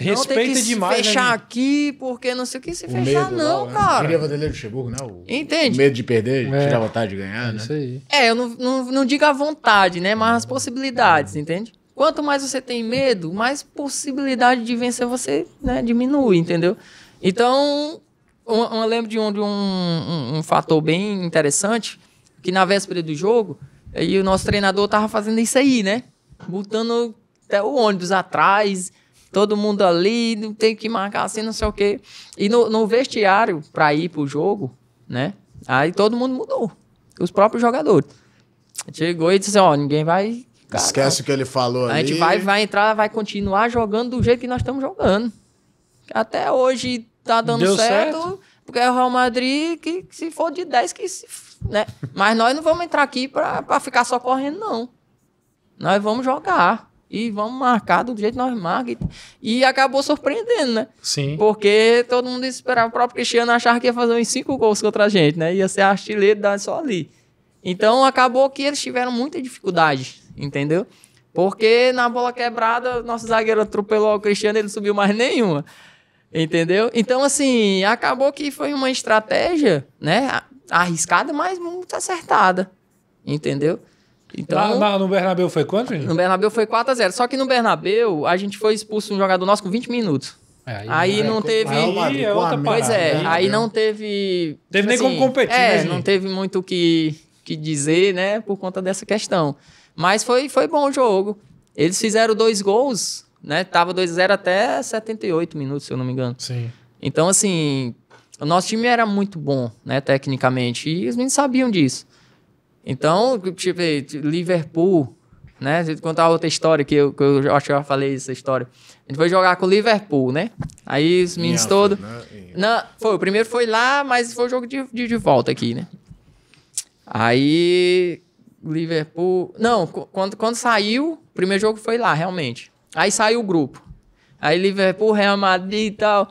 Respeita não, demais. Né, fechar né? aqui, porque não sei o que se o fechar, medo, não, lá, né? cara. Queria Vanderlei Luxemburgo, né? O Entende? O medo de perder, é. tirar vontade de ganhar, é né? Isso aí. É, eu não, não, não digo a vontade, né? Mas as possibilidades, entende? Quanto mais você tem medo, mais possibilidade de vencer você né, diminui, entendeu? Então, eu, eu lembro de um, de um, um, um fator bem interessante, que na véspera do jogo, aí o nosso treinador tava fazendo isso aí, né? Botando até o ônibus atrás, todo mundo ali, não tem que marcar assim, não sei o quê. E no, no vestiário, para ir pro jogo, né? Aí todo mundo mudou. Os próprios jogadores. Chegou e disse: assim, Ó, ninguém vai. Cara, Esquece né? o que ele falou a ali. A gente vai, vai entrar, vai continuar jogando do jeito que nós estamos jogando. Até hoje tá dando certo, certo, porque é o Real Madrid que, que se for de 10, que se. Né? Mas nós não vamos entrar aqui pra, ficar só correndo, não. Nós vamos jogar e vamos marcar do jeito que nós marcamos. E acabou surpreendendo, né? Sim. Porque todo mundo esperava. O próprio Cristiano achava que ia fazer uns cinco gols contra a gente, né? Ia ser artilheiro da só ali. Então acabou que eles tiveram muita dificuldade, entendeu? Porque na bola quebrada, nosso zagueiro atropelou o Cristiano, ele não subiu mais nenhuma. Entendeu? Então, assim, acabou que foi uma estratégia, né? Arriscada, mas muito acertada. Entendeu? Então, Lá, no Bernabéu foi quanto, gente? No Bernabéu foi 4x0. Só que no Bernabéu, a gente foi expulso um jogador nosso com 20 minutos. É, aí, não é, teve. Aí é, é outra pois é, aí, aí não teve. Teve assim, nem como assim, competir. É, né, não teve muito o que, que dizer, né, por conta dessa questão. Mas foi, foi bom o jogo. Eles fizeram dois gols, né? Tava 2x0 até 78 minutos, se eu não me engano. Sim. Então, assim, o nosso time era muito bom, né, tecnicamente. E os meninos sabiam disso. Então, tipo, Liverpool, né? Vou contar outra história que eu, que eu acho que eu já falei essa história. A gente foi jogar com o Liverpool, né? Aí os meninos todos. Né? Não, foi, o primeiro foi lá, mas foi o jogo de, de, de volta aqui, né? Aí Liverpool. Não, quando, quando saiu, o primeiro jogo foi lá, realmente. Aí saiu o grupo. Aí Liverpool, Real Madrid e tal.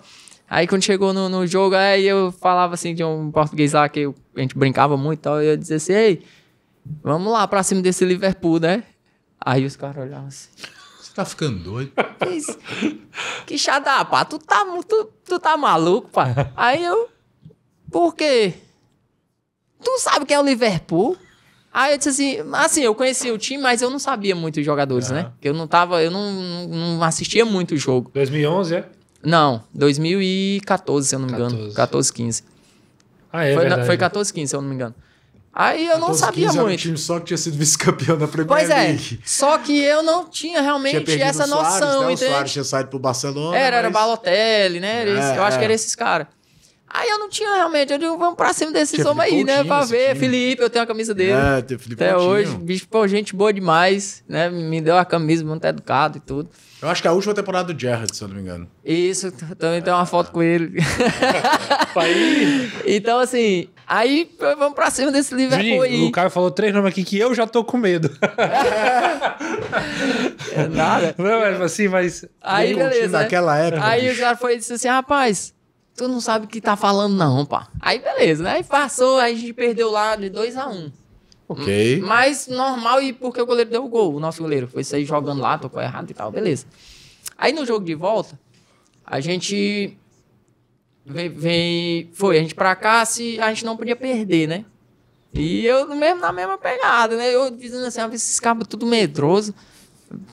Aí quando chegou no, no jogo, aí eu falava assim de um português lá que eu, a gente brincava muito e tal. E eu dizia assim, ei, Vamos lá pra cima desse Liverpool, né? Aí os caras olhavam assim. Você tá ficando doido? Que chada, pá. Tu tá, tu, tu tá maluco, pá. Aí eu. Por quê? Tu sabe quem é o Liverpool? Aí eu disse assim, assim, eu conhecia o time, mas eu não sabia muito os jogadores, uhum. né? Eu não tava, eu não, não, assistia muito o jogo. 2011, é? Não, 2014, se eu não me 14. engano. 14, 15. Ah, é foi, verdade. foi 14, 15, se eu não me engano. Aí eu não sabia muito. Um time só que tinha sido [laughs] vice-campeão da Premier pois é, League. Pois é. Só que eu não tinha realmente tinha essa noção, né? entendeu? O Soares tinha saído pro Barcelona. Era, mas... era Balotelli, né? Era é, esse, eu é. acho que é. era esses caras. Aí eu não tinha realmente. Eu digo, vamos pra cima desses homens aí, né? Pra ver. Time. Felipe, eu tenho a camisa dele. É, tem Felipe Até Coutinho. hoje, bicho, pô, gente boa demais, né? Me deu a camisa, muito educado e tudo. Eu acho que é a última temporada do Jared, se eu não me engano. Isso, [laughs] também é. tem uma foto com ele. [laughs] Então, assim, Aí vamos pra cima desse livro aí. É o cara falou três nomes aqui que eu já tô com medo. é nada. [laughs] Não, mas assim, mas. Aí, beleza. Né? Naquela época. Aí bicho. o cara foi e disse assim: rapaz, tu não sabe o que tá falando, não, pá. Aí beleza, né? Aí passou, aí a gente perdeu lá de 2x1. Um. Ok. Mas normal, e porque o goleiro deu o gol, o nosso goleiro. Foi sair jogando lá, tocou errado e tal, beleza. Aí no jogo de volta, a gente Vem, vem, foi a gente pra cá se a gente não podia perder, né? E eu mesmo na mesma pegada, né? Eu dizendo assim, ah, esses caras tudo medroso.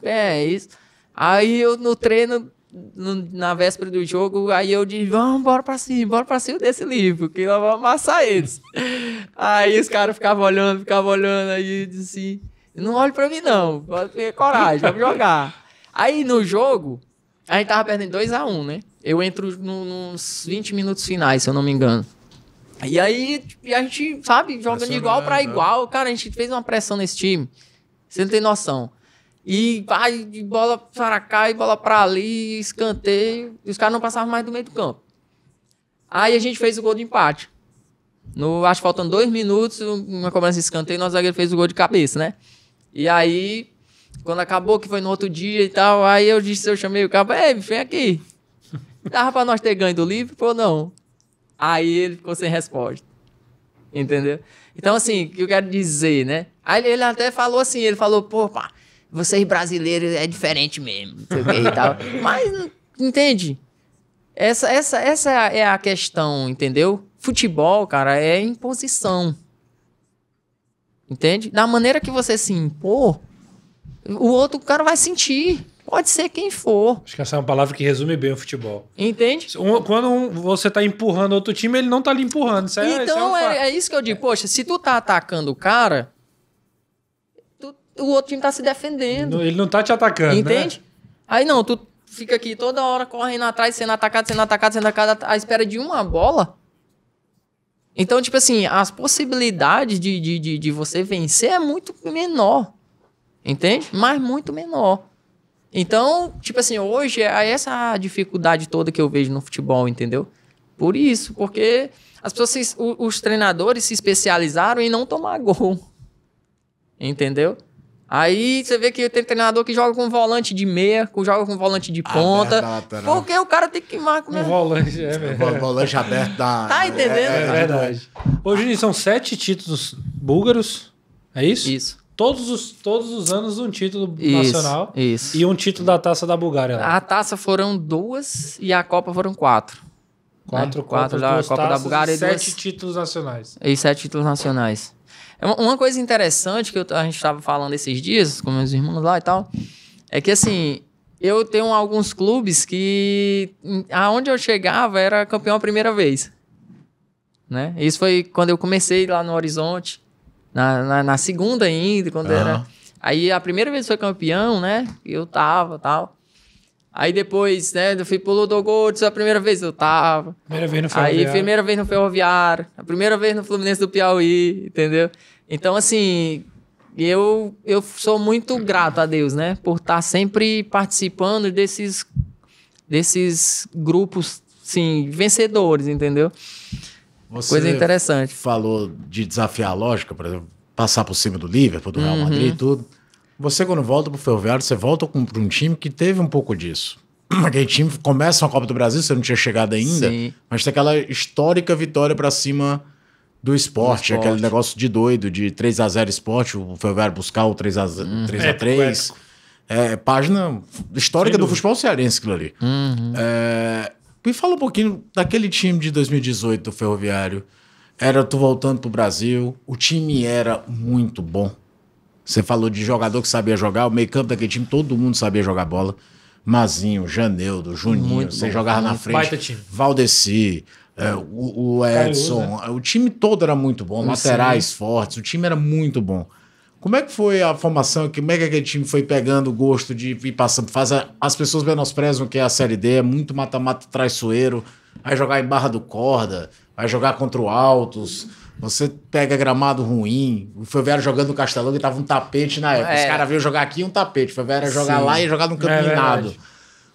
É isso. Aí eu no treino, no, na véspera do jogo, aí eu disse, vamos, bora pra cima, bora pra cima desse livro, que nós vamos amassar eles. aí os caras ficavam olhando, ficavam olhando, aí eu disse assim, não olhe pra mim não, pode ter coragem, vamos jogar. Aí no jogo, a gente tava perdendo 2x1, um, né? Eu entro no, nos 20 minutos finais, se eu não me engano. E aí, e a gente, sabe, jogando de igual para né? igual. Cara, a gente fez uma pressão nesse time. Você não tem noção. E vai de bola para cá e bola para ali, escanteio. E os caras não passavam mais do meio do campo. Aí a gente fez o gol de empate. No, acho que faltando dois minutos, uma cobrança de escanteio, nosso zagueiro fez o gol de cabeça, né? E aí, quando acabou, que foi no outro dia e tal, aí eu disse, eu chamei o cara, ei, vem aqui. Dava pra nós ter ganho do livro ou não? Aí ele ficou sem resposta. Entendeu? Então, assim, o que eu quero dizer, né? Aí ele até falou assim, ele falou, pô, pá, vocês brasileiros é diferente mesmo, não sei o que e tal. [laughs] Mas, entende? Essa, essa, essa é a questão, entendeu? Futebol, cara, é imposição. Entende? Da maneira que você se impor, o outro cara vai sentir pode ser quem for. Acho que essa é uma palavra que resume bem o futebol. Entende? quando você está empurrando outro time, ele não está lhe empurrando. Isso é, então isso é, então, um é, é, isso que eu digo. Poxa, se tu tá atacando o cara, tu, o outro time tá se defendendo. Ele não tá te atacando, né? Entende? Né? Aí não, tu fica aqui toda hora correndo atrás, sendo atacado, sendo atacado, sendo atacado, à espera de uma bola. Então, tipo assim, as possibilidades de, de, de, de, você vencer é muito menor. Entende? Mas muito menor. Então, tipo assim, hoje é essa dificuldade toda que eu vejo no futebol, entendeu? Por isso, porque as pessoas, se, os treinadores se especializaram em não tomar [laughs] gol. Entendeu? Aí você vê que tem treinador que joga com volante de meia, que joga com volante de ponta. Aberta, né? porque o cara tem que marcar. Né? Um volante, é mesmo. volante aberto da. Tá entendendo? É, é, é, é verdade. Hoje são sete títulos búlgaros, é isso? Isso todos os, todos os anos um título isso, nacional isso. e um título da Taça da Bulgária. A Taça foram duas e a Copa foram quatro. Quatro, né? quatro, quatro da Copa taças, da Bulgária e sete duas... títulos nacionais. E sete títulos nacionais. É uma coisa interessante que a gente estava falando esses dias com meus irmãos lá e tal, é que assim, eu tenho alguns clubes que aonde eu chegava era campeão a primeira vez. Né? Isso foi quando eu comecei lá no Horizonte. Na, na, na segunda ainda, quando uhum. era. Aí a primeira vez que foi campeão, né? Eu tava tal. Aí depois, né, eu fui pro Ludogorets, a primeira vez eu tava. Primeira vez no Ferroviário. Aí, primeira vez no Ferroviário, a primeira vez no Fluminense do Piauí, entendeu? Então, assim, eu, eu sou muito grato a Deus, né, por estar tá sempre participando desses, desses grupos, assim, vencedores, entendeu? Você Coisa interessante. Falou de desafiar a lógica, por exemplo, passar por cima do Liverpool, do Real uhum. Madrid e uhum. tudo. Você, quando volta pro Ferroviário, você volta para um time que teve um pouco disso. [clears throat] Aquele time começa uma Copa do Brasil, você não tinha chegado ainda, Sim. mas tem aquela histórica vitória para cima do esporte, esporte, aquele negócio de doido, de 3 a 0 esporte, o Ferroviário buscar o 3 a, 3, 3 uhum. é, é, página histórica do futebol cearense, aquilo ali. Uhum. É, me fala um pouquinho daquele time de 2018 do Ferroviário. Era tu voltando pro Brasil, o time era muito bom. Você falou de jogador que sabia jogar, o meio-campo daquele time, todo mundo sabia jogar bola. Mazinho, Janeudo, Juninho, muito você bom. jogava na frente. Valdeci, é, o, o, Edson, é, o time todo era muito bom, laterais fortes, o time era muito bom. Como é que foi a formação? Como é que aquele time foi pegando o gosto de ir passando? Faz a, as pessoas menosprezam que é a Série D, é muito mata-mata traiçoeiro. Vai jogar em Barra do Corda, vai jogar contra o Altos. Você pega gramado ruim. O Ferroviário jogando no Castelão que tava um tapete na época. É. Os caras veio jogar aqui um tapete. O Ferroviário jogar lá e jogar num campo É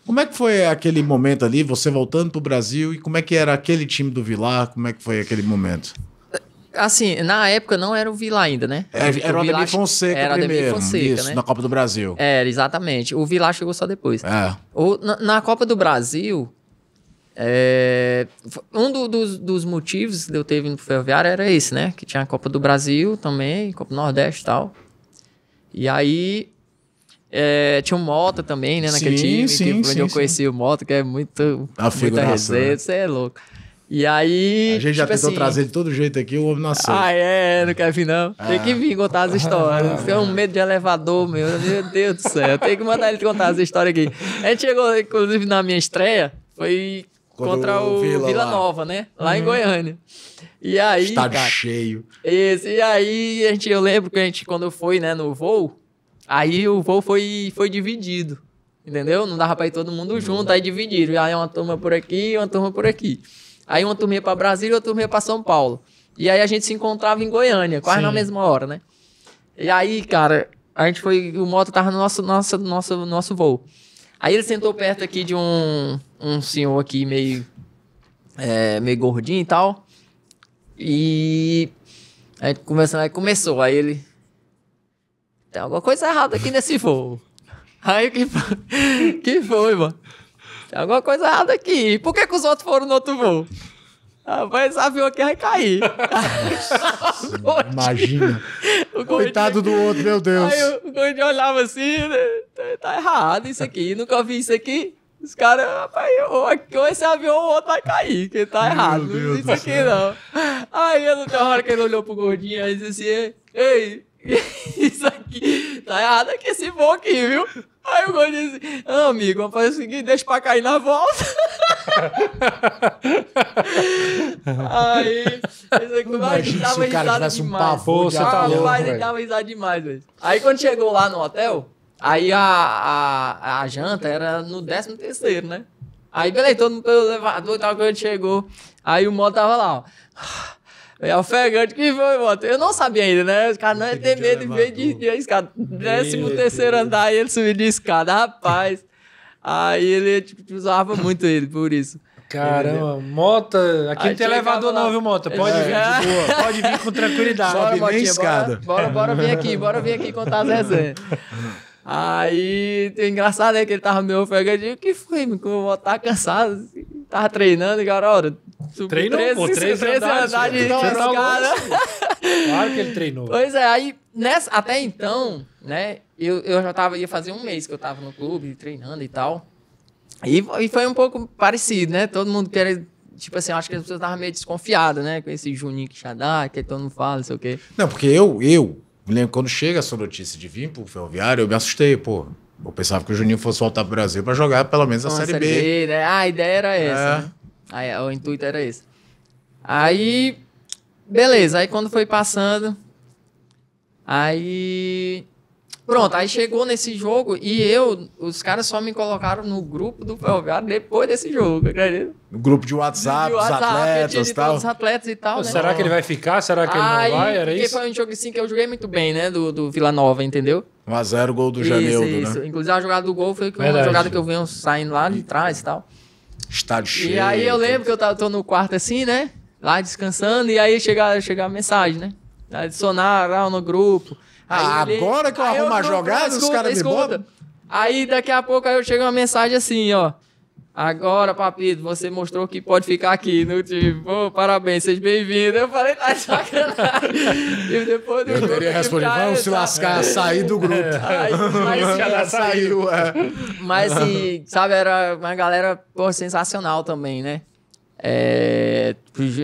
como é que foi aquele momento ali, você voltando pro Brasil, e como é que era aquele time do Vilar? Como é que foi aquele momento? Assim, na época não era o Vila ainda, né? É, era o Ademir Fonseca era primeiro. Ademir Fonseca, Isso, né? na Copa do Brasil. Era, exatamente. O Vila chegou só depois. É. O, na, na Copa do Brasil, é, um do, dos, dos, motivos de eu ter vindo pro Ferroviário era esse, né? Que tinha a Copa do Brasil também, Copa do Nordeste e tal. E aí é, tinha o Mota também, né? Naquele sim, time. Sim, que sim, eu conheci o Mota, que é muito, a muita resenha, né? você né? é louco. E aí. A gente já tipo tentou assim, trazer de todo jeito aqui, o homem nasceu. Ah, é, não quer vir, não. Ah. Tem que é. vir contar as histórias. [laughs] Tem um medo de elevador, meu. Meu Deus do céu. Tem que mandar ele contar as histórias aqui. A gente chegou, inclusive, na minha estreia, foi Quando contra o, Vila, Vila Nova, né? Lá uhum. em Goiânia. E aí. Estádio cara, cheio. Isso. e aí, a gente, eu lembro que a gente, quando foi, né, no voo, aí o voo foi, foi dividido. Entendeu? Não dava pra ir todo mundo junto, aí dividiram. Aí uma turma por aqui, uma turma por aqui. Aí uma turminha para Brasília e outra turminha para São Paulo. E aí a gente se encontrava em Goiânia, quase Sim. na mesma hora, né? E aí, cara, a gente foi. O moto tava no nosso, nosso, nosso, nosso voo. Aí ele sentou perto aqui de um, um senhor aqui meio, é, meio gordinho e tal. E a gente começando, aí começou. Aí ele. Tem alguma coisa errada aqui nesse voo. Aí que foi, que foi, mano? Tem alguma coisa errada aqui. Por que, que os outros foram no outro voo? Ah, esse avião aqui vai cair. [laughs] Imagina. O Coitado do outro, meu Deus. Aí o gordinho olhava assim, né? tá, tá errado isso aqui, nunca vi isso aqui. Os caras, rapaz, ou esse avião ou outro vai cair, que tá errado. Meu isso aqui não. Aí eu, uma hora que ele olhou pro gordinho, ele disse assim, ei, [laughs] isso aqui tá errado aqui esse voo aqui, viu? Aí o gordinho disse, ah, amigo, vamos fazer o seguinte, deixa pra cair na volta. [laughs] aí, isso aqui, mas ele risada demais. Um pavô, você tá ah, louco, mas ele dava risada demais, velho. Aí quando chegou lá no hotel, aí a, a, a janta era no 13 terceiro, né? Aí, beleza, todo mundo pelo elevador, tal, quando chegou, aí o moto tava lá, ó. É ofegante é que foi, moto. Eu não sabia ainda, né? Os caras não iam é ter medo em né, vez de, escada. Décimo terceiro andar e ele subiu de escada, rapaz. Aí ele tipo, usava muito ele, por isso. Caramba, moto. aqui não tem elevador lá. não, viu, moto? Pode é. vir de boa, pode vir com tranquilidade. Sobe bora, bora, escada. Bora, bora, bora vir aqui, bora vir aqui contar as resenhas. [laughs] Aí, engraçado, né? Que ele tava meio ofegante. O que foi? Me voltar cansado. Assim. Tava treinando, garota. Treinou, 13, pô, 13 andares, andares de escada. Tá claro que ele treinou. Pois é, aí, nessa, até então, né? Eu, eu já tava, ia fazer um mês que eu tava no clube, treinando e tal. E, e foi um pouco parecido, né? Todo mundo queria tipo assim, acho que as pessoas estavam meio desconfiadas, né? Com esse Juninho que dá que todo mundo fala, não sei o quê. Não, porque eu, eu, me lembro quando chega essa notícia de vir pro Ferroviário, eu me assustei, pô. Eu pensava que o Juninho fosse voltar pro Brasil para jogar pelo menos a Série, série B. B né? ah, a ideia era essa. É. Né? Aí, o intuito era esse. Aí, beleza. Aí quando foi passando, aí Pronto, aí chegou nesse jogo e eu, os caras só me colocaram no grupo do Ferroviário depois desse jogo, acredita? No grupo de WhatsApp, os atletas e tal. Os atletas e tal, né? Será que ele vai ficar? Será que aí, ele não vai? Era porque isso? Porque foi um jogo assim que eu joguei muito bem, né? Do, do Vila Nova, entendeu? 1x0 gol do Janeiro. isso, né? isso. né? Inclusive a jogada do gol foi a jogada que eu venho saindo lá de trás e tal. Estádio cheio. E aí eu lembro que eu tava, tô no quarto assim, né? Lá descansando, e aí chega, chega a mensagem, né? Adicionar lá no grupo. Ah, ele, agora que eu arrumo a jogada, escuta, os caras me botam. Aí daqui a pouco aí eu chego uma mensagem assim, ó. Agora, papito, você mostrou que pode ficar aqui no time. Tipo, pô, parabéns, seja bem-vindo. Eu falei, tá sacanagem. [laughs] e depois do Eu teria respondido, vamos se lascar, sair do grupo. É. Aí, mas, assim, ela saiu, é. Mas, assim, sabe, era uma galera pô, sensacional também, né? É,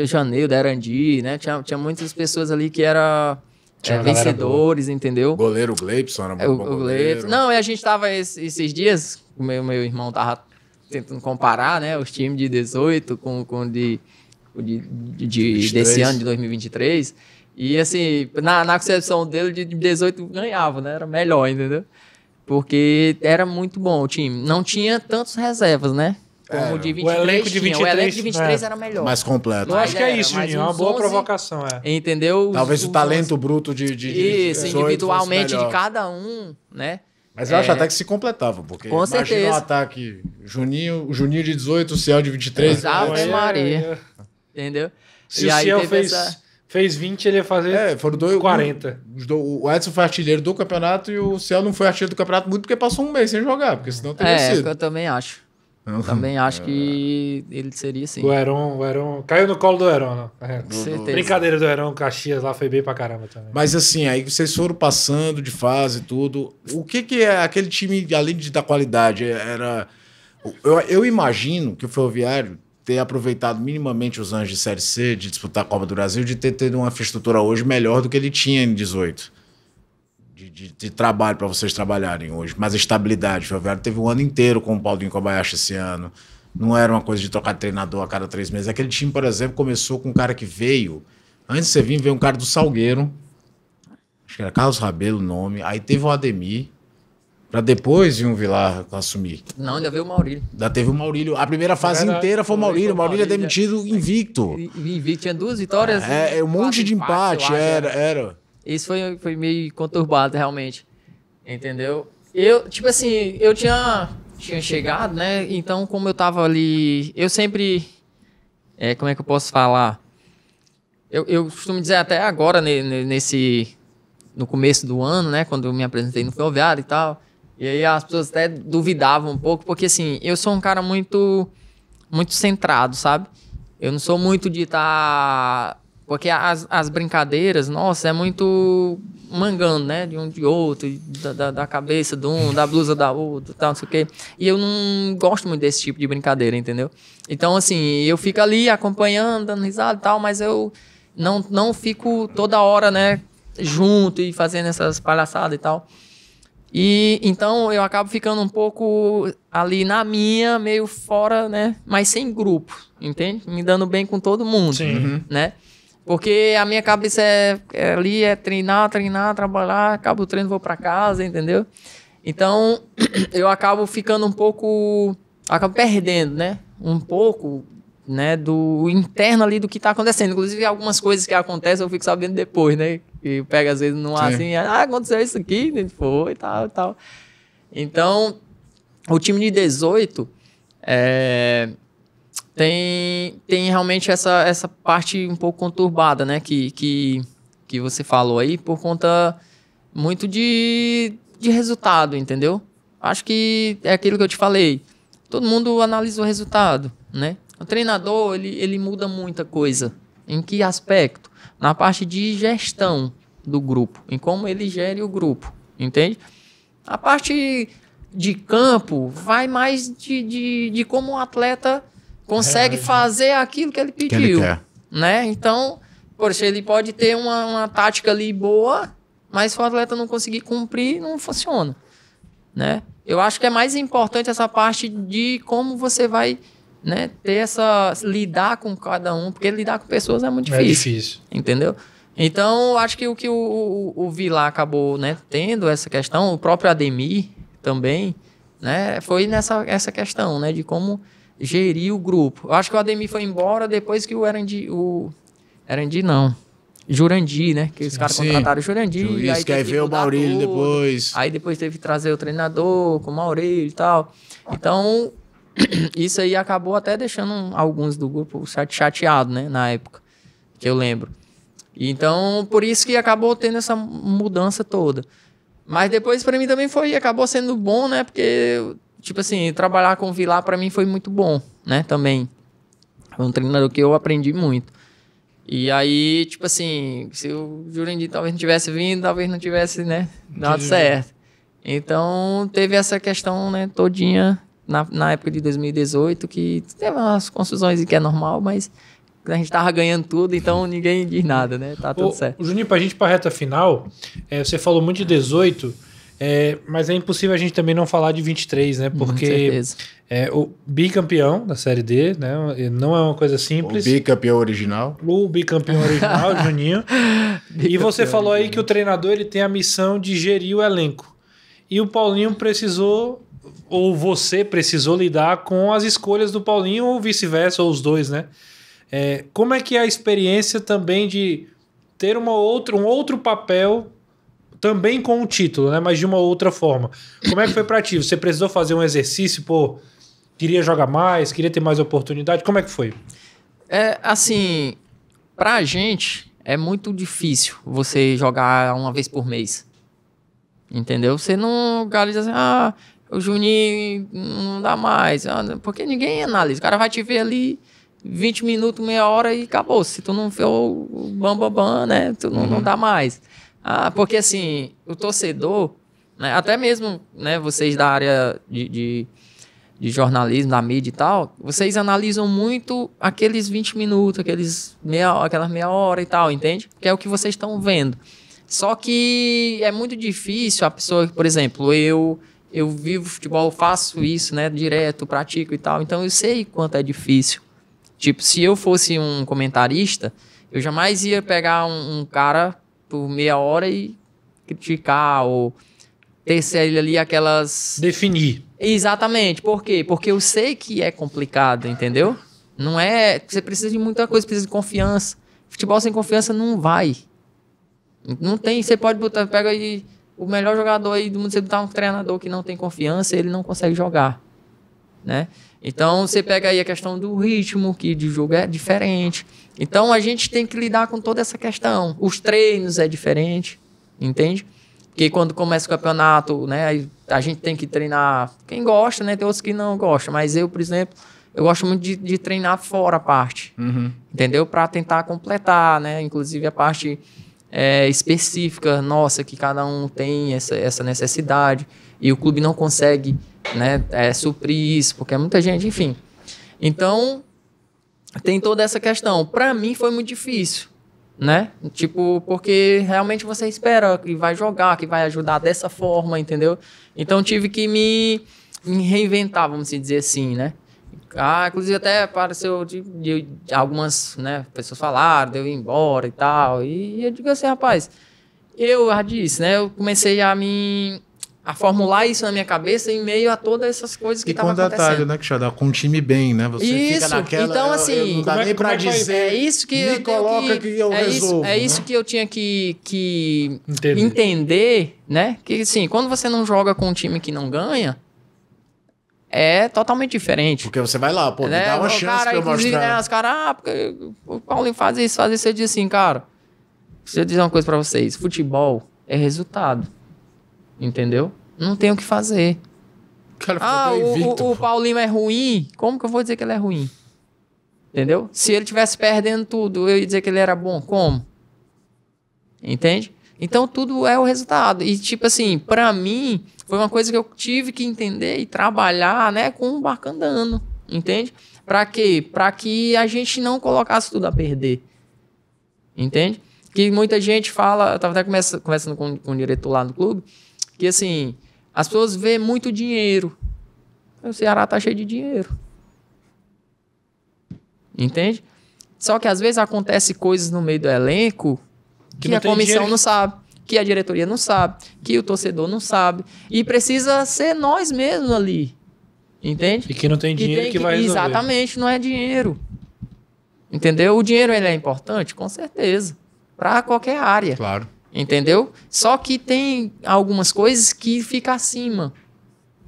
Janeiro, da né? Tinha, tinha muitas pessoas ali que era é, vencedores, do... entendeu? Goleiro Gleipson era é, o, bom o goleiro. Não, e a gente tava esses, esses dias, o meu, meu irmão tava tentando comparar, né, os times de 18 com, com de, de, de, de desse ano de 2023. E assim, na, na concepção dele, de 18 ganhava, né? Era melhor, entendeu? Porque era muito bom o time. Não tinha tantas reservas, né? Como o de 23 o elenco de 23, O elenco de 23 é. era melhor. Mais completo. Eu acho que é isso, Juninho. É uma boa provocação, é. Entendeu? Talvez os, o talento bruto de, de, de Isso, individualmente de cada um, né? Mas eu é. acho até que se completava, porque Com imagina certeza. o um ataque Juninho, o Juninho de 18, o Ciel de 23. Ave é. Maria. Entendeu? Se e o Ciel fez, essa... fez 20, ele ia fazer é, foram dois, 40. O, o Edson foi artilheiro do campeonato e o Ciel não foi artilheiro do campeonato muito porque passou um mês sem jogar, porque senão teria é, é sido. É, eu também acho. [laughs] Também acho que é. ele seria sim. O Heron, o Heron. Caiu no colo do Heron, né? É. Do, Brincadeira do Heron, Caxias lá foi bem pra caramba também. Mas assim, aí vocês foram passando de fase e tudo. O que, que é aquele time, além de da qualidade, era. Eu, eu imagino que o Ferroviário ter aproveitado minimamente os anos de Série C, de disputar a Copa do Brasil, de ter tido uma infraestrutura hoje melhor do que ele tinha em 18 de, de, de trabalho para vocês trabalharem hoje, mas estabilidade. O Ferroviário teve um ano inteiro com o Paulinho Kobayashi esse ano. Não era uma coisa de trocar de treinador a cada três meses. Aquele time, por exemplo, começou com um cara que veio. Antes de você vir, veio um cara do Salgueiro. Acho que era Carlos Rabelo o nome. Aí teve o Ademir. Pra depois vir um Vilar assumir. Não, ainda veio o Maurílio. Ainda teve o Maurílio. A primeira fase era, inteira foi o Maurílio. O Maurílio é demitido invicto. Invicto. Tinha duas vitórias. É, é um monte de empate. empate era, né? era. Isso foi, foi meio conturbado, realmente. Entendeu? Eu, tipo assim, eu tinha, tinha chegado, né? Então, como eu tava ali. Eu sempre. É, como é que eu posso falar? Eu, eu costumo dizer até agora, nesse. No começo do ano, né? Quando eu me apresentei no Ferroviário e tal. E aí as pessoas até duvidavam um pouco, porque assim, eu sou um cara muito muito centrado, sabe? Eu não sou muito de estar tá porque as, as brincadeiras, nossa, é muito mangando, né? De um de outro, da, da, da cabeça de um, da blusa da outra, tal, não sei o quê. E eu não gosto muito desse tipo de brincadeira, entendeu? Então, assim, eu fico ali acompanhando, dando risada e tal, mas eu não, não fico toda hora, né? Junto e fazendo essas palhaçadas e tal. E então eu acabo ficando um pouco ali na minha, meio fora, né? Mas sem grupo, entende? Me dando bem com todo mundo, Sim. né? Uhum. Porque a minha cabeça é, é ali, é treinar, treinar, trabalhar, acabo o treino, vou para casa, entendeu? Então, [clears throat] eu acabo ficando um pouco. Acabo perdendo, né? Um pouco, né? Do interno ali do que tá acontecendo. Inclusive, algumas coisas que acontecem eu fico sabendo depois, né? E pega às vezes num ar assim, ah, aconteceu isso aqui, né? foi, tal, tal. Então, o time de 18, é, tem, tem realmente essa, essa parte um pouco conturbada, né? Que, que, que você falou aí, por conta muito de, de resultado, entendeu? Acho que é aquilo que eu te falei. Todo mundo analisa o resultado, né? O treinador, ele, ele muda muita coisa. Em que aspecto? Na parte de gestão do grupo, em como ele gere o grupo, entende? A parte de campo vai mais de, de, de como o atleta consegue é. fazer aquilo que ele pediu. Que ele né? Então, poxa, ele pode ter uma, uma tática ali boa, mas se o atleta não conseguir cumprir, não funciona. Né? Eu acho que é mais importante essa parte de como você vai né, ter essa. lidar com cada um, porque lidar com pessoas é muito é difícil. É difícil. Entendeu? Então, acho que o que o, o, o Vilar acabou né, tendo essa questão, o próprio Ademir também, né, foi nessa essa questão né, de como gerir o grupo. Eu acho que o Ademir foi embora depois que o Erandi. O... Erandi não. Jurandir, né? Que os caras contrataram o Jurandir. Juiz, aí quer ver o Maurílio tudo. depois. Aí depois teve que trazer o treinador com o Maurílio e tal. Então, [clears throat] isso aí acabou até deixando alguns do grupo chateados, né? Na época, que eu lembro. Então, por isso que acabou tendo essa mudança toda. Mas depois, para mim, também foi, acabou sendo bom, né? Porque tipo assim, trabalhar com o Vilar para mim foi muito bom, né, também. Foi um treinador que eu aprendi muito. E aí, tipo assim, se o Jurandir talvez não tivesse vindo, talvez não tivesse, né, dado certo. Então, teve essa questão, né, todinha na, na época de 2018, que teve umas confusões que é normal, mas a gente tava ganhando tudo, então ninguém diz nada, né? Tá tudo Ô, certo. Juninho, pra gente pra reta final, é, você falou muito de 18, é, mas é impossível a gente também não falar de 23, né? Porque é, o bicampeão da Série D, né? Não é uma coisa simples. O bicampeão original. O bicampeão original, [laughs] Juninho. e você falou aí que o treinador ele tem a missão de gerir o elenco. E o Paulinho precisou, ou você precisou lidar com as escolhas do Paulinho, ou vice-versa, ou os dois, né? É, como é que é a experiência também de ter uma outra, um outro papel também com o título, né? Mas de uma outra forma. Como é que foi para ti? Você precisou fazer um exercício, pô, queria jogar mais, queria ter mais oportunidade? Como é que foi? É, assim, pra gente é muito difícil você jogar uma vez por mês. Entendeu? Você não galera assim, ah, o Juninho não dá mais. Ah, porque ninguém analisa. O cara vai te ver ali 20 minutos, meia hora e acabou. Se tu não for o bambambam, bam, bam, né? Tu não, uhum. não dá mais. Ah, porque assim, o torcedor, né, até mesmo né, vocês da área de, de, de, jornalismo, da mídia e tal, vocês analisam muito aqueles 20 minutos, aqueles meia, aquelas meia hora e tal, entende? Que é o que vocês estão vendo. Só que é muito difícil a pessoa, por exemplo, eu eu vivo futebol, faço isso, né, direto, pratico e tal. Então eu sei quanto é difícil. Tipo, se eu fosse um comentarista, eu jamais ia pegar um, um cara por meia hora e criticar ou tecer ali aquelas. Definir. Exatamente. Por quê? Porque eu sei que é complicado, entendeu? Não é. Você precisa de muita coisa, precisa de confiança. Futebol sem confiança não vai. Não tem. Você pode botar, pega aí o melhor jogador aí do mundo, você botar um treinador que não tem confiança, ele não consegue jogar. Né? Então você pega aí a questão do ritmo, que de jogo é diferente. Então a gente tem que lidar com toda essa questão. Os treinos é diferente, entende? Porque quando começa o campeonato, né, a gente tem que treinar. Quem gosta, né? Tem outros que não gostam, mas eu, por exemplo, eu gosto muito de, de treinar fora a parte, uhum. entendeu? Para tentar completar, né? Inclusive a parte é, específica nossa que cada um tem essa, essa necessidade e o clube não consegue, né? É, suprir isso porque é muita gente, enfim. Então tem toda essa questão. Para mim foi muito difícil, né? Tipo, porque realmente você espera que vai jogar, que vai ajudar dessa forma, entendeu? Então tive que me, me reinventar, vamos dizer assim, né? Ah, inclusive até apareceu de, de, de algumas né, pessoas falaram, deu embora e tal. E eu digo assim, rapaz, eu já disse, né? Eu comecei a me a formular isso na minha cabeça em meio a todas essas coisas que estavam acontecendo. E com detalhe, né, Quixadá? Com um time bem, né? Você isso, fica naquela... Então, assim... Eu, não dá é- nem é, pra dizer... É isso que me eu coloca que, que eu é resolvo. É isso, é né? isso que eu tinha que, que entender. né? Que, assim, quando você não joga com um time que não ganha, é totalmente diferente. Porque você vai lá, pô, né? me dá uma o chance cara, pra eu mostrar. Né, os caras, ah, porque o Paulinho faz isso, faz isso. Eu diz assim, cara, deixa eu dizer uma coisa pra vocês. Futebol é resultado. Entendeu? Não tem o que fazer. Cara, ah, o, invicto, o, o Paulinho é ruim. Como que eu vou dizer que ele é ruim? Entendeu? Se ele tivesse perdendo tudo, eu ia dizer que ele era bom. Como? Entende? Então tudo é o resultado. E tipo assim, para mim, foi uma coisa que eu tive que entender e trabalhar, né, com o barco andando, entende? Para quê? Para que a gente não colocasse tudo a perder. Entende? Que muita gente fala, eu tava até conversando com, com o diretor lá no clube, que assim, as pessoas vê muito dinheiro. O Ceará tá cheio de dinheiro. Entende? Só que às vezes acontece coisas no meio do elenco que, que a comissão dinheiro. não sabe, que a diretoria não sabe, que o torcedor não sabe. E precisa ser nós mesmos ali. Entende? E que não tem dinheiro tem que, que, vai resolver. Exatamente, não é dinheiro. Entendeu? O dinheiro ele é importante, com certeza, para qualquer área. Claro. Entendeu? Só que tem algumas coisas que ficam acima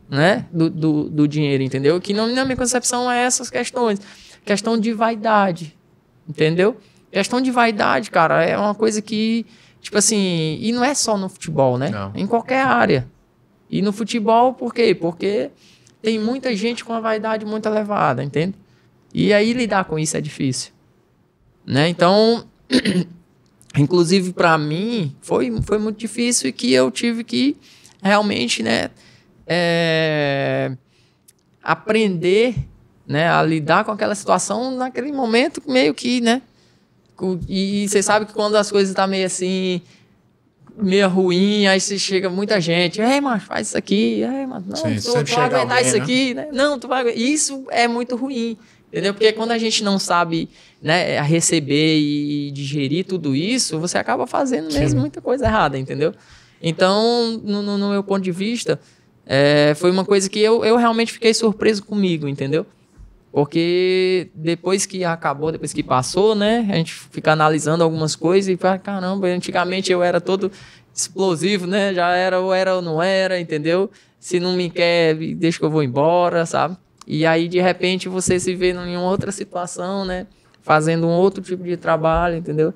né? Do, do, do, dinheiro, entendeu? Que não, na minha concepção é essas questões. Questão de vaidade, entendeu? Questão de vaidade, cara, é uma coisa que, tipo assim, e não é só no futebol, né? Não. Em qualquer área. E no futebol, por quê? Porque tem muita gente com a vaidade muito elevada, entende? E aí lidar com isso é difícil, né? Então, [clears throat] Inclusive, para mim, foi, foi muito difícil e que eu tive que realmente, né, é, aprender, né, a lidar com aquela situação naquele momento meio que, né, e você sabe que quando as coisas tá meio assim, meio ruim, aí você chega muita gente, ei, mas faz isso aqui, ei, mas não, Sim, tu, tu vai aguentar alguém, isso né? aqui, né? Não, tu vai Isso é muito ruim. Entendeu? Porque quando a gente não sabe né, receber e digerir tudo isso, você acaba fazendo mesmo Sim. muita coisa errada, entendeu? Então, no, no meu ponto de vista, é, foi uma coisa que eu, eu realmente fiquei surpreso comigo, entendeu? Porque depois que acabou, depois que passou, né? A gente fica analisando algumas coisas e fala, caramba, antigamente eu era todo explosivo, né? Já era ou era ou não era, entendeu? Se não me quer, deixa que eu vou embora, sabe? E aí, de repente, você se vê em outra situação, né? Fazendo um outro tipo de trabalho, entendeu?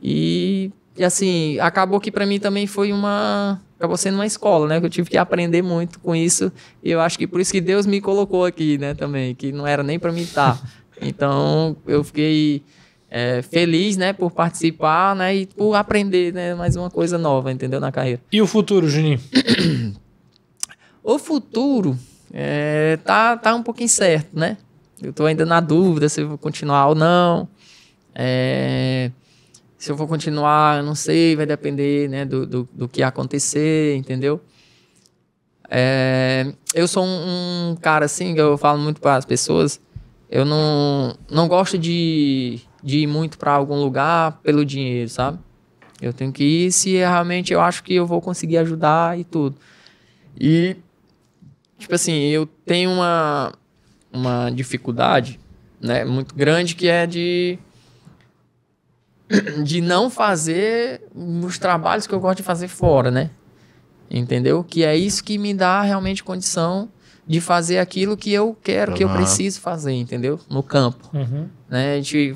E, e assim, acabou que para mim também foi uma. Acabou sendo uma escola, né? Que eu tive que aprender muito com isso. E eu acho que por isso que Deus me colocou aqui, né? Também, que não era nem para mim estar. [laughs] Então, eu fiquei. É, feliz, né, por participar, né, e por aprender, né, mais uma coisa nova, entendeu, na carreira. E o futuro, Juninho? [coughs] o futuro, é, tá, tá um pouco incerto, né? Eu estou ainda na dúvida se eu vou continuar ou não. É, se eu vou continuar, eu não sei, vai depender né, do, do, do que acontecer, entendeu? É, eu sou um, um, cara assim, que eu falo muito para as pessoas, eu não, não gosto de, de ir muito para algum lugar pelo dinheiro, sabe? Eu tenho que ir se realmente eu acho que eu vou conseguir ajudar e tudo. E Tipo assim, eu tenho uma, uma dificuldade né, muito grande que é de [coughs] de não fazer os trabalhos que eu gosto de fazer fora, né? Entendeu? Que é isso que me dá realmente condição de fazer aquilo que eu quero, uhum. que eu preciso fazer, entendeu? No campo. Uhum. Né? A gente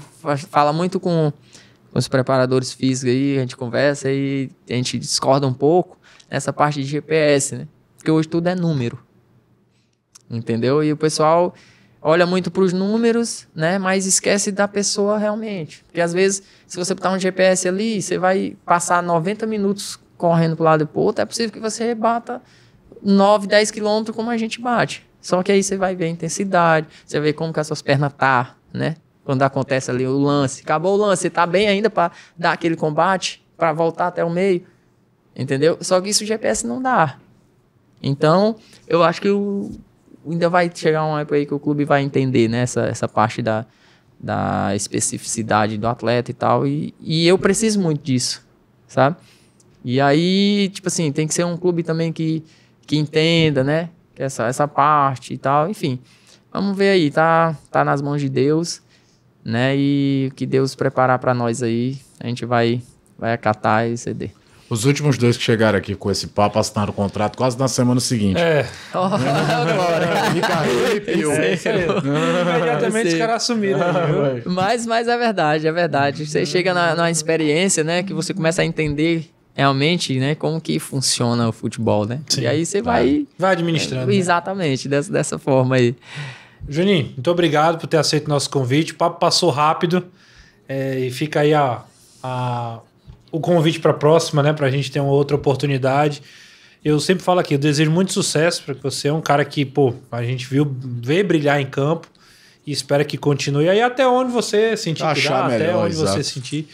fala muito com os preparadores físicos aí, a gente conversa e a gente discorda um pouco nessa parte de GPS, né? Porque hoje tudo é número entendeu? E o pessoal olha muito para os números, né? Mas esquece da pessoa realmente. Porque às vezes, se você botar um GPS ali, você vai passar 90 minutos correndo para o lado e para o outro, é possível que você bata 9, 10 quilômetros como a gente bate. Só que aí você vai ver a intensidade, você vê como que as suas pernas tá, né? Quando acontece ali o lance, acabou o lance, você tá bem ainda para dar aquele combate, para voltar até o meio, entendeu? Só que isso o GPS não dá. Então, eu acho que o ainda vai chegar uma época aí que o clube vai entender, né? Essa, essa parte da, da especificidade do atleta e tal. E, e eu preciso muito disso, sabe? E aí, tipo assim, tem que ser um clube também que, que entenda, né? Essa, essa parte e tal. Enfim, vamos ver aí. Tá, tá nas mãos de Deus, né? E o que Deus preparar para nós aí, a gente vai, vai acatar e ceder. Os últimos dois que chegaram aqui com esse papo assinaram o contrato quase na semana seguinte. É. agora. Ricardo e o. Imediatamente os caras assumiram. mas, mas é verdade, é verdade. Você chega na, na experiência, né? Que você começa a entender realmente, né, como que funciona o futebol, né? Sim, e aí você vai... Vai, administrando. É, né? exatamente, né? dessa, dessa forma aí. Juninho, muito obrigado por ter aceito nosso convite. O papo passou rápido é, e fica aí a, a o convite para a próxima, né? Para a gente ter uma outra oportunidade. Eu sempre falo aqui, eu desejo muito sucesso para você. É um cara que, pô, a gente viu, vê brilhar em campo e espera que continue aí até onde você sentir Achar que dá, melhor, até onde exato. você sentir.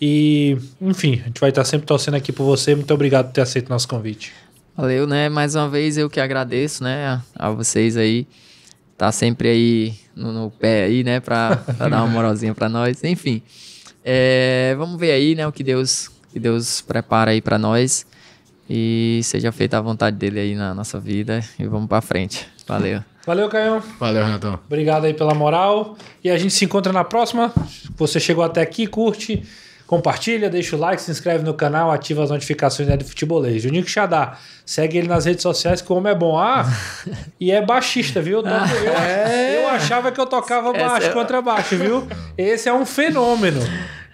E, enfim, a gente vai estar tá sempre torcendo aqui por você. Muito obrigado por ter aceito nosso convite. Valeu, né? Mais uma vez eu que agradeço, né, a, a vocês aí. Tá sempre aí no, no pé aí, né, para dar uma moralzinha para nós. Enfim. É, vamos ver aí, né, o que Deus, que Deus prepara aí para nós e seja feita a vontade dele aí na nossa vida e vamos para frente. Valeu. [laughs] Valeu, Caio. Valeu, Renatão. Obrigado aí pela moral e a gente se encontra na próxima. Você chegou até aqui, curte Compartilha, deixa o like, se inscreve no canal, ativa as notificações né, do Futebolês. Juninho Xadá, segue ele nas redes sociais que o homem é bom. Ah, [laughs] e é baixista, viu? Ah, eu, eu, é. eu achava que eu tocava baixo, é contrabaixo, viu? Esse é um fenômeno.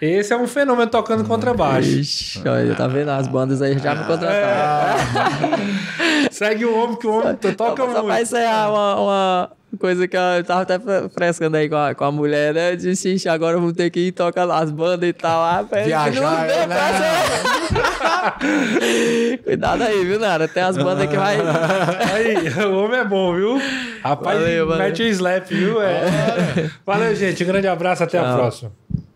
Esse é um fenômeno tocando contrabaixo. Ixi, olha, tá vendo? As bandas aí já me é. contrataram. É. [laughs] Segue o homem que o homem só, toca só, muito. Só vai uma, uma coisa que eu tava até frescando aí com a, com a mulher, né? Eu disse, ixi, agora eu vou ter que ir tocar as bandas e tal. Ah, Viajar, é, né? [laughs] Cuidado aí, viu, Nara? Tem as bandas que vai... [laughs] aí, o homem é bom, viu? Rapaz, valeu, mete o slap, viu? É. Valeu, gente. Um grande abraço. Até Tchau. a próxima.